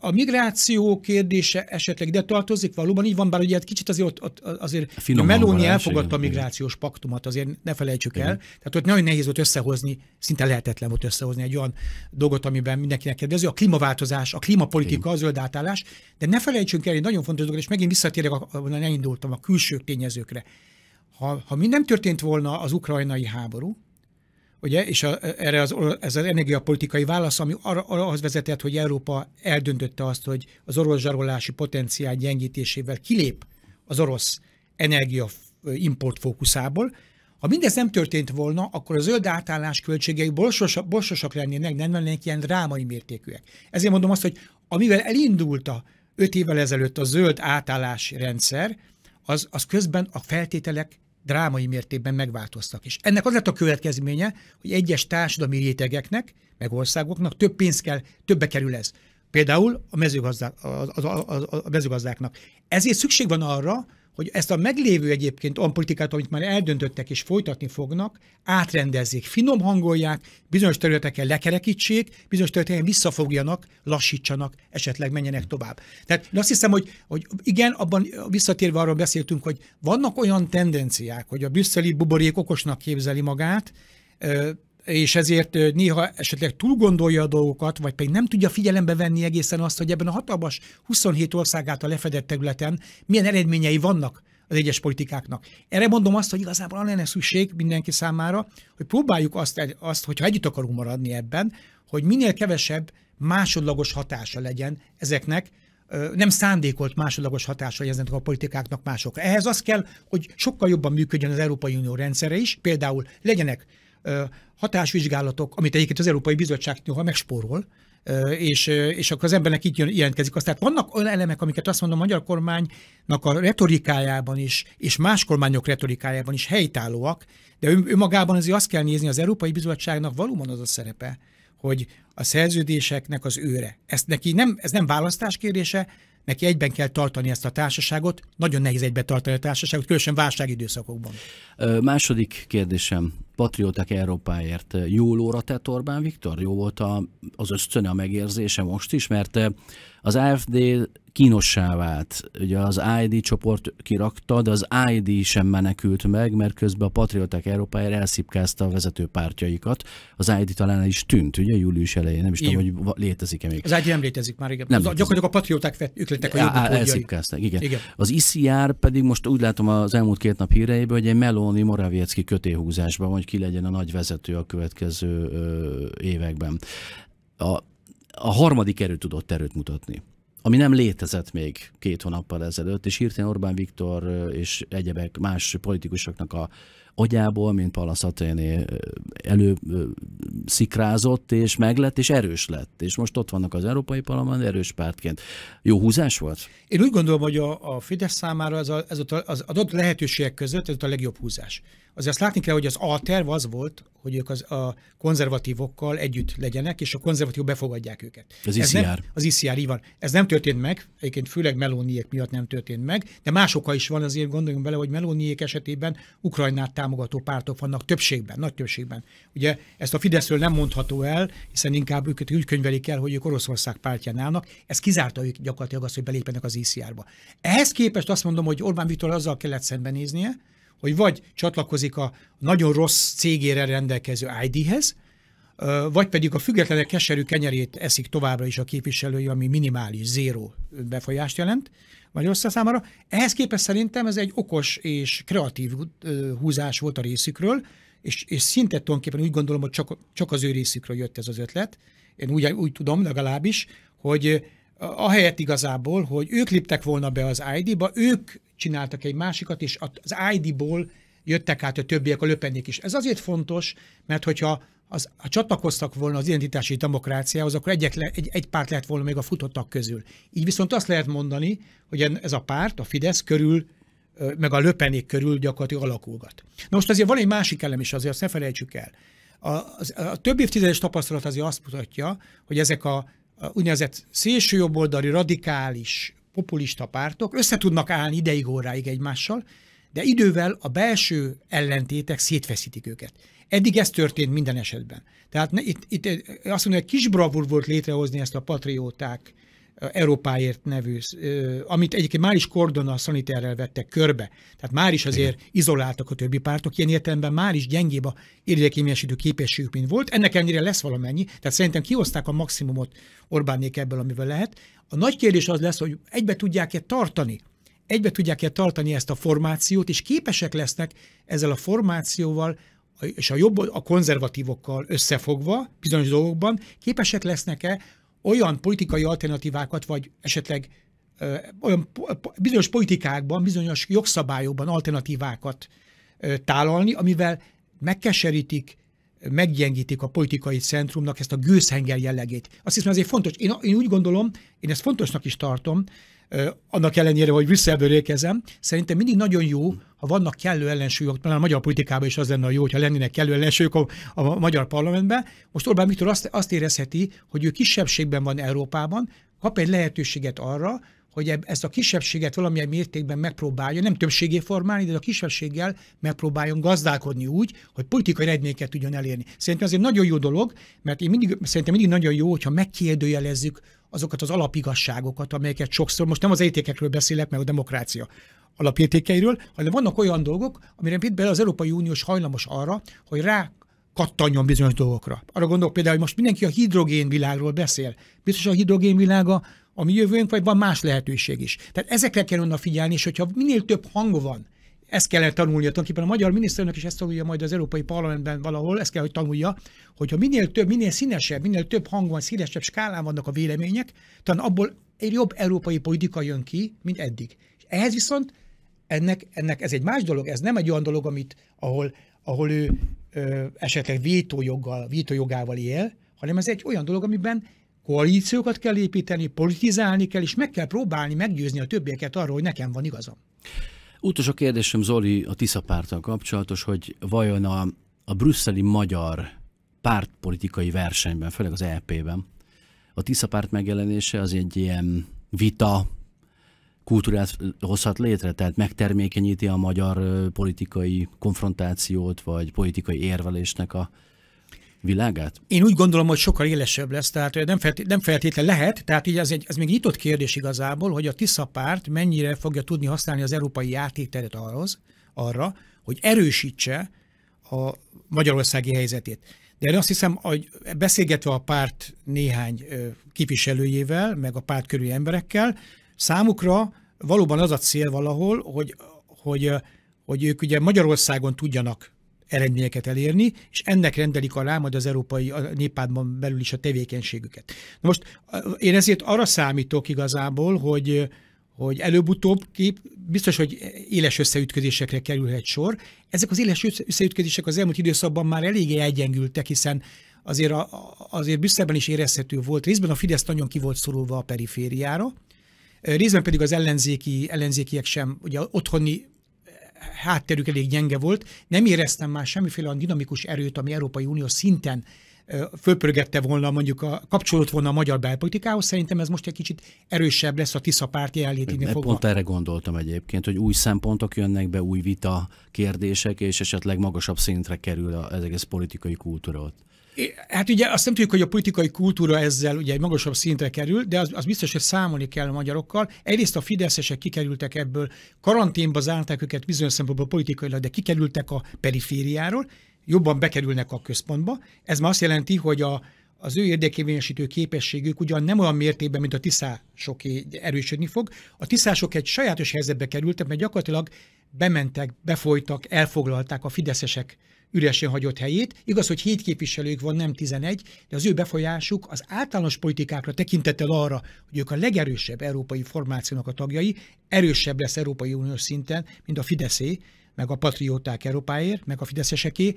S1: a migráció kérdése esetleg ide tartozik valóban, így van, bár ugye egy hát kicsit azért ott, ott azért a Meloni elfogadta a migrációs igen. paktumat, azért ne felejtsük igen. el. Tehát ott nagyon nehéz volt összehozni, szinte lehetetlen volt összehozni egy olyan dolgot, amiben mindenkinek kedvező. A klímaváltozás, a klímapolitika, az zöld átállás, de ne felejtsünk el egy nagyon fontos dolgot, és megint visszatérek, ahonnan elindultam, a külső tényezőkre. Ha, ha mi nem történt volna az ukrajnai háború, ugye, és a, erre az, ez az energiapolitikai válasz, ami arra, arra vezetett, hogy Európa eldöntötte azt, hogy az orosz zsarolási potenciál gyengítésével kilép az orosz energia import fókuszából. Ha mindez nem történt volna, akkor a zöld átállás költségei borsosak, borsosak lennének, nem lennének ilyen drámai mértékűek. Ezért mondom azt, hogy amivel elindult a 5 évvel ezelőtt a zöld átállási rendszer, az, az közben a feltételek drámai mértékben megváltoztak. És ennek az lett a következménye, hogy egyes társadalmi rétegeknek, meg országoknak több pénz kell, többe kerül ez. Például a, mezőgazdák, a, a, a, a mezőgazdáknak. Ezért szükség van arra, hogy ezt a meglévő egyébként olyan politikát, amit már eldöntöttek és folytatni fognak, átrendezzék, finom hangolják, bizonyos területeken lekerekítsék, bizonyos területeken visszafogjanak, lassítsanak, esetleg menjenek tovább. Tehát én azt hiszem, hogy, hogy igen, abban visszatérve arról beszéltünk, hogy vannak olyan tendenciák, hogy a brüsszeli buborék okosnak képzeli magát, és ezért néha esetleg túl gondolja a dolgokat, vagy pedig nem tudja figyelembe venni egészen azt, hogy ebben a hatalmas 27 ország által lefedett területen milyen eredményei vannak az egyes politikáknak. Erre mondom azt, hogy igazából lenne szükség mindenki számára, hogy próbáljuk azt, azt, hogyha együtt akarunk maradni ebben, hogy minél kevesebb másodlagos hatása legyen ezeknek, nem szándékolt másodlagos hatása ezeknek a politikáknak másokra. Ehhez az kell, hogy sokkal jobban működjön az Európai Unió rendszere is, például legyenek hatásvizsgálatok, amit egyébként az Európai Bizottság néha megspórol, és, és akkor az embernek így jön, jelentkezik. Azt, tehát vannak olyan elemek, amiket azt mondom, a magyar kormánynak a retorikájában is, és más kormányok retorikájában is helytállóak, de önmagában azért azt kell nézni, az Európai Bizottságnak valóban az a szerepe, hogy a szerződéseknek az őre. Ezt neki nem, ez nem választás kérdése, neki egyben kell tartani ezt a társaságot, nagyon nehéz egyben tartani a társaságot, különösen válságidőszakokban.
S2: Ö, második kérdésem, Patrióták Európáért jól óra tett Orbán Viktor? Jó volt a, az ösztöne, a megérzése most is, mert eh, az AFD kínossá vált. Ugye az ID csoport kirakta, de az ID sem menekült meg, mert közben a Patrióták Európáért elszipkázta a vezető pártjaikat. Az ID talán is tűnt, ugye július elején, nem is Jó. tudom, hogy létezik-e még. Az ID nem létezik már, igen. Nem létezik. Gyakorlatilag
S1: a Patrióták ők lettek a jobb Elszipkázták, igen. igen.
S2: Az ICR pedig most úgy látom az elmúlt két nap híreiből, hogy egy Meloni Moraviecki kötéhúzásban vagy ki legyen a nagy vezető a következő években. A, a harmadik erő tudott erőt mutatni ami nem létezett még két hónappal ezelőtt, és hirtelen Orbán Viktor és egyebek más politikusoknak a agyából, mint Pallas Athéné elő szikrázott, és meglett, és erős lett. És most ott vannak az Európai Parlament erős pártként. Jó húzás volt?
S1: Én úgy gondolom, hogy a, a Fidesz számára ez a, ez a, az adott lehetőségek között ez a legjobb húzás. Azért azt látni kell, hogy az A terv az volt, hogy ők az, a konzervatívokkal együtt legyenek, és a konzervatívok befogadják őket. Az ICR. Ez nem, az ICR, így van. Ez nem történt meg, egyébként főleg Melóniék miatt nem történt meg, de más oka is van, azért gondoljunk bele, hogy Melóniék esetében Ukrajnát támogató pártok vannak többségben, nagy többségben. Ugye ezt a Fideszről nem mondható el, hiszen inkább őket úgy könyvelik el, hogy ők Oroszország pártján állnak. Ez kizárta ők gyakorlatilag azt, hogy belépjenek az ICR-ba. Ehhez képest azt mondom, hogy Orbán Viktor azzal kellett szembenéznie, hogy vagy csatlakozik a nagyon rossz cégére rendelkező ID-hez, vagy pedig a függetlenek keserű kenyerét eszik továbbra is a képviselői, ami minimális, zéró befolyást jelent Magyarország számára. Ehhez képest szerintem ez egy okos és kreatív húzás volt a részükről, és, és szinte tulajdonképpen úgy gondolom, hogy csak, csak az ő részükről jött ez az ötlet. Én úgy, úgy tudom legalábbis, hogy ahelyett igazából, hogy ők léptek volna be az ID-ba, ők csináltak egy másikat, és az ID-ból jöttek át a többiek, a löpennék is. Ez azért fontos, mert hogyha az, ha csatlakoztak volna az identitási demokráciához, akkor egyetlen, egy, egy párt lehet volna még a futottak közül. Így viszont azt lehet mondani, hogy ez a párt, a Fidesz körül, meg a löpenék körül gyakorlatilag alakulgat. Na most azért van egy másik elem is, azért azt ne felejtsük el. A, a, a több évtizedes tapasztalat azért azt mutatja, hogy ezek a, a úgynevezett szélsőjobboldali, radikális populista pártok összetudnak állni ideig óráig egymással, de idővel a belső ellentétek szétfeszítik őket. Eddig ez történt minden esetben. Tehát ne, itt, itt azt mondom, hogy kis bravúr volt létrehozni ezt a patrióták Európáért nevű, amit egyébként már is Kordon a szaniterrel vettek körbe. Tehát már is azért Igen. izoláltak a többi pártok, ilyen értelemben már is gyengébb a érdekérvényesítő képességük, mint volt. Ennek ellenére lesz valamennyi, tehát szerintem kihozták a maximumot Orbánék ebből, amivel lehet. A nagy kérdés az lesz, hogy egybe tudják-e tartani egybe tudják-e tartani ezt a formációt, és képesek lesznek ezzel a formációval és a jobb a konzervatívokkal összefogva bizonyos dolgokban képesek lesznek-e olyan politikai alternatívákat, vagy esetleg olyan bizonyos politikákban, bizonyos jogszabályokban alternatívákat tálalni, amivel megkeserítik, meggyengítik a politikai centrumnak ezt a gőzhenger jellegét. Azt hiszem azért fontos. Én, én úgy gondolom, én ezt fontosnak is tartom, annak ellenére, hogy visszaebből érkezem, szerintem mindig nagyon jó, ha vannak kellő ellensúlyok, talán a magyar politikában is az lenne a jó, hogyha lennének kellő ellensúlyok a, a magyar parlamentben. Most Orbán Viktor azt, azt érezheti, hogy ő kisebbségben van Európában, kap egy lehetőséget arra, hogy ezt a kisebbséget valamilyen mértékben megpróbálja, nem többségé formálni, de a kisebbséggel megpróbáljon gazdálkodni úgy, hogy politikai eredményeket tudjon elérni. Szerintem ez egy nagyon jó dolog, mert én mindig, szerintem mindig nagyon jó, hogyha megkérdőjelezzük azokat az alapigasságokat, amelyeket sokszor, most nem az értékekről beszélek, meg a demokrácia alapértékeiről, hanem vannak olyan dolgok, amire például az Európai Uniós hajlamos arra, hogy rá kattanjon bizonyos dolgokra. Arra gondolok például, hogy most mindenki a hidrogénvilágról beszél. Biztos a hidrogénvilága a mi jövőnk, vagy van más lehetőség is. Tehát ezekre kell figyelni, és hogyha minél több hang van, ezt kell tanulnia tulajdonképpen a magyar miniszternek is ezt tanulja majd az Európai Parlamentben valahol, ezt kell, hogy tanulja, hogyha minél több, minél színesebb, minél több hang van, színesebb skálán vannak a vélemények, talán abból egy jobb európai politika jön ki, mint eddig. És ehhez viszont ennek, ennek ez egy más dolog, ez nem egy olyan dolog, amit, ahol, ahol ő ö, esetleg vétójoggal, vétójogával él, hanem ez egy olyan dolog, amiben koalíciókat kell építeni, politizálni kell, és meg kell próbálni meggyőzni a többieket arról, hogy nekem van igazam.
S2: Utolsó kérdésem Zoli a Tisza párttal kapcsolatos, hogy vajon a, a brüsszeli magyar pártpolitikai versenyben, főleg az EP-ben, a Tisza párt megjelenése az egy ilyen vita kultúrát hozhat létre, tehát megtermékenyíti a magyar politikai konfrontációt, vagy politikai érvelésnek a, világát?
S1: Én úgy gondolom, hogy sokkal élesebb lesz, tehát nem, felté- nem feltétlen lehet, tehát így ez, egy, ez még nyitott kérdés igazából, hogy a TISZA párt mennyire fogja tudni használni az európai játékteret arhoz, arra, hogy erősítse a magyarországi helyzetét. De én azt hiszem, hogy beszélgetve a párt néhány képviselőjével, meg a párt körüli emberekkel, számukra valóban az a cél valahol, hogy, hogy, hogy ők ugye Magyarországon tudjanak eredményeket elérni, és ennek rendelik alá majd az európai néppádban belül is a tevékenységüket. Na most én ezért arra számítok igazából, hogy hogy előbb-utóbb kép, biztos, hogy éles összeütközésekre kerülhet sor. Ezek az éles összeütközések az elmúlt időszakban már eléggé elgyengültek, hiszen azért, a, azért Brüsszelben is érezhető volt, részben a Fidesz nagyon ki volt szorulva a perifériára, részben pedig az ellenzéki, ellenzékiek sem, ugye otthoni hátterük elég gyenge volt, nem éreztem már semmiféle dinamikus erőt, ami Európai Unió szinten fölpörgette volna, mondjuk a, kapcsolódott volna a magyar belpolitikához, szerintem ez most egy kicsit erősebb lesz a Tisza párt jelenléténél fogva. Pont
S2: erre gondoltam egyébként, hogy új szempontok jönnek be, új vita kérdések, és esetleg magasabb szintre kerül az egész politikai kultúra ott.
S1: Hát ugye azt nem tudjuk, hogy a politikai kultúra ezzel ugye egy magasabb szintre kerül, de az, az biztos, hogy számolni kell a magyarokkal. Egyrészt a fideszesek kikerültek ebből, karanténba zárták őket bizonyos szempontból politikailag, de kikerültek a perifériáról, jobban bekerülnek a központba. Ez már azt jelenti, hogy a, az ő érdekévényesítő képességük ugyan nem olyan mértékben, mint a tiszások erősödni fog. A tiszások egy sajátos helyzetbe kerültek, mert gyakorlatilag bementek, befolytak, elfoglalták a fideszesek üresen hagyott helyét. Igaz, hogy hét képviselők van, nem 11, de az ő befolyásuk az általános politikákra tekintettel arra, hogy ők a legerősebb európai formációnak a tagjai, erősebb lesz Európai Uniós szinten, mint a Fideszé, meg a patrióták Európáért, meg a fideszeseké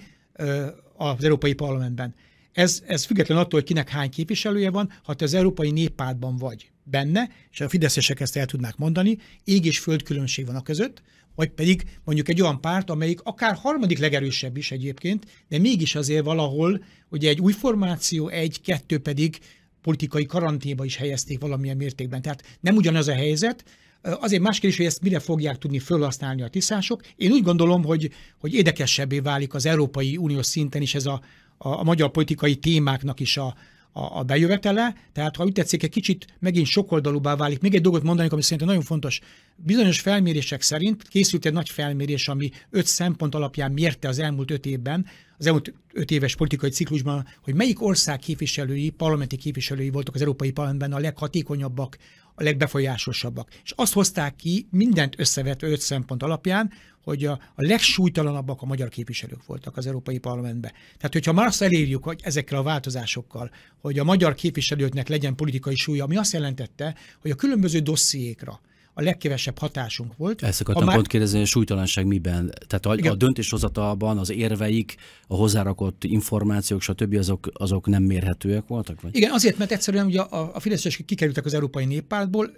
S1: az Európai Parlamentben. Ez, ez független attól, hogy kinek hány képviselője van, ha te az Európai Néppártban vagy benne, és a fideszesek ezt el tudnák mondani, ég és föld különbség van a között, vagy pedig mondjuk egy olyan párt, amelyik akár harmadik legerősebb is egyébként, de mégis azért valahol, ugye egy új formáció, egy-kettő pedig politikai karanténba is helyezték valamilyen mértékben. Tehát nem ugyanaz a helyzet, Azért más kérdés, hogy ezt mire fogják tudni felhasználni a tiszások. Én úgy gondolom, hogy, hogy érdekesebbé válik az Európai Unió szinten is ez a, a, a magyar politikai témáknak is a, a, a bejövetele, tehát ha úgy tetszik, egy kicsit megint sokoldalúbbá válik. Még egy dolgot mondanék, ami szerintem nagyon fontos. Bizonyos felmérések szerint készült egy nagy felmérés, ami öt szempont alapján mérte az elmúlt öt évben, az elmúlt öt éves politikai ciklusban, hogy melyik ország képviselői, parlamenti képviselői voltak az Európai Parlamentben a leghatékonyabbak, a legbefolyásosabbak. És azt hozták ki mindent összevetve öt szempont alapján, hogy a, a legsúlytalanabbak a magyar képviselők voltak az Európai Parlamentben. Tehát, hogyha már azt elérjük hogy ezekkel a változásokkal, hogy a magyar képviselőknek legyen politikai súlya, ami azt jelentette, hogy a különböző dossziékra, a legkevesebb hatásunk volt. Ezt akartam már... pont
S2: kérdezni, hogy a súlytalanság miben? Tehát a, a döntéshozatalban az érveik, a hozzárakott információk, stb. azok, azok nem mérhetőek voltak?
S1: Vagy? Igen, azért, mert egyszerűen ugye a, a fideszesek kikerültek az Európai Néppártból,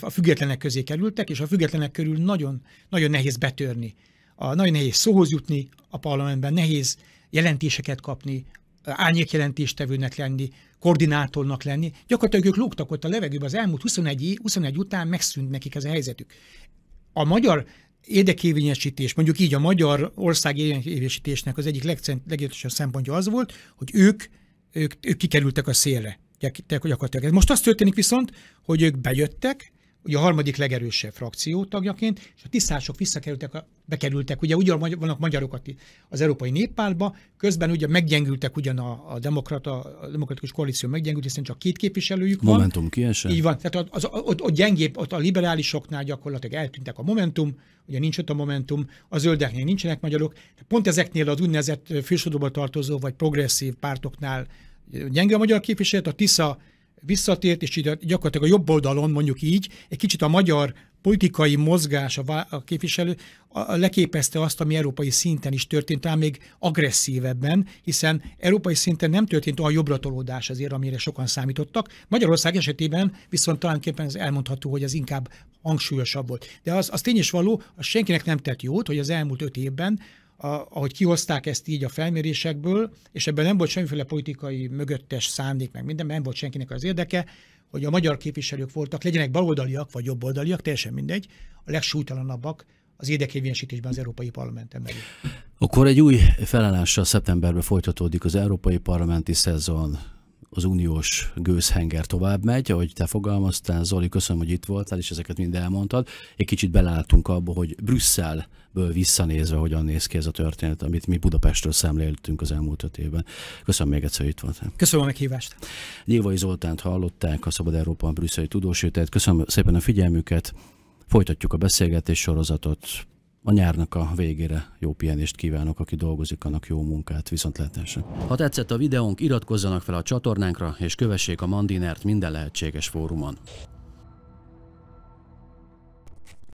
S1: a függetlenek közé kerültek, és a függetlenek körül nagyon, nagyon nehéz betörni. A, nagyon nehéz szóhoz jutni a parlamentben, nehéz jelentéseket kapni, tevőnek lenni, koordinátornak lenni. Gyakorlatilag ők lógtak ott a levegőbe az elmúlt 21, 21 után megszűnt nekik ez a helyzetük. A magyar érdekévényesítés, mondjuk így a magyar ország érdekévényesítésnek az egyik legjobb szempontja az volt, hogy ők, ők, ők kikerültek a szélre gyakorlatilag. Most az történik viszont, hogy ők bejöttek, ugye a harmadik legerősebb frakció tagjaként, és a tisztások visszakerültek, a, bekerültek, ugye ugyan vannak magyarok az Európai Néppártba, közben ugye meggyengültek ugyan a, a, demokrata, a demokratikus koalíció meggyengült, hiszen csak két képviselőjük Momentum van. Momentum kiesett. Így van, tehát az, az, ott, ott gyengébb, ott a liberálisoknál gyakorlatilag eltűntek a Momentum, ugye nincs ott a Momentum, a zöldeknél nincsenek magyarok, de pont ezeknél az úgynevezett fősodóba tartozó vagy progresszív pártoknál gyenge a magyar képviselet, a TISZA visszatért, és így gyakorlatilag a jobb oldalon, mondjuk így, egy kicsit a magyar politikai mozgás a, a képviselő a, leképezte azt, ami európai szinten is történt, ám még agresszívebben, hiszen európai szinten nem történt olyan jobbratolódás azért, amire sokan számítottak. Magyarország esetében viszont talánképpen ez elmondható, hogy az inkább hangsúlyosabb volt. De az, az tény is való, az senkinek nem tett jót, hogy az elmúlt öt évben a, ahogy kihozták ezt így a felmérésekből, és ebben nem volt semmiféle politikai mögöttes szándék, meg minden, nem volt senkinek az érdeke, hogy a magyar képviselők voltak, legyenek baloldaliak vagy jobboldaliak, teljesen mindegy, a legsúlytalanabbak az érdekérvényesítésben az Európai Parlamenten belül. Akkor
S2: egy új felállással szeptemberben folytatódik az Európai Parlamenti szezon az uniós gőzhenger tovább megy, ahogy te fogalmaztál, Zoli, köszönöm, hogy itt voltál, és ezeket mind elmondtad. Egy kicsit belátunk abba, hogy Brüsszel visszanézve, hogyan néz ki ez a történet, amit mi Budapestről szemléltünk az elmúlt öt évben. Köszönöm még egyszer, hogy itt voltál.
S1: Köszönöm a meghívást.
S2: Nyilvai Zoltánt hallották, a Szabad Európa a brüsszeli tudósítét. Köszönöm szépen a figyelmüket. Folytatjuk a beszélgetés sorozatot. A nyárnak a végére jó pihenést kívánok, aki dolgozik, annak jó munkát, viszontlátásra. Ha tetszett a videónk, iratkozzanak fel a csatornánkra, és kövessék a Mandinert minden lehetséges fórumon.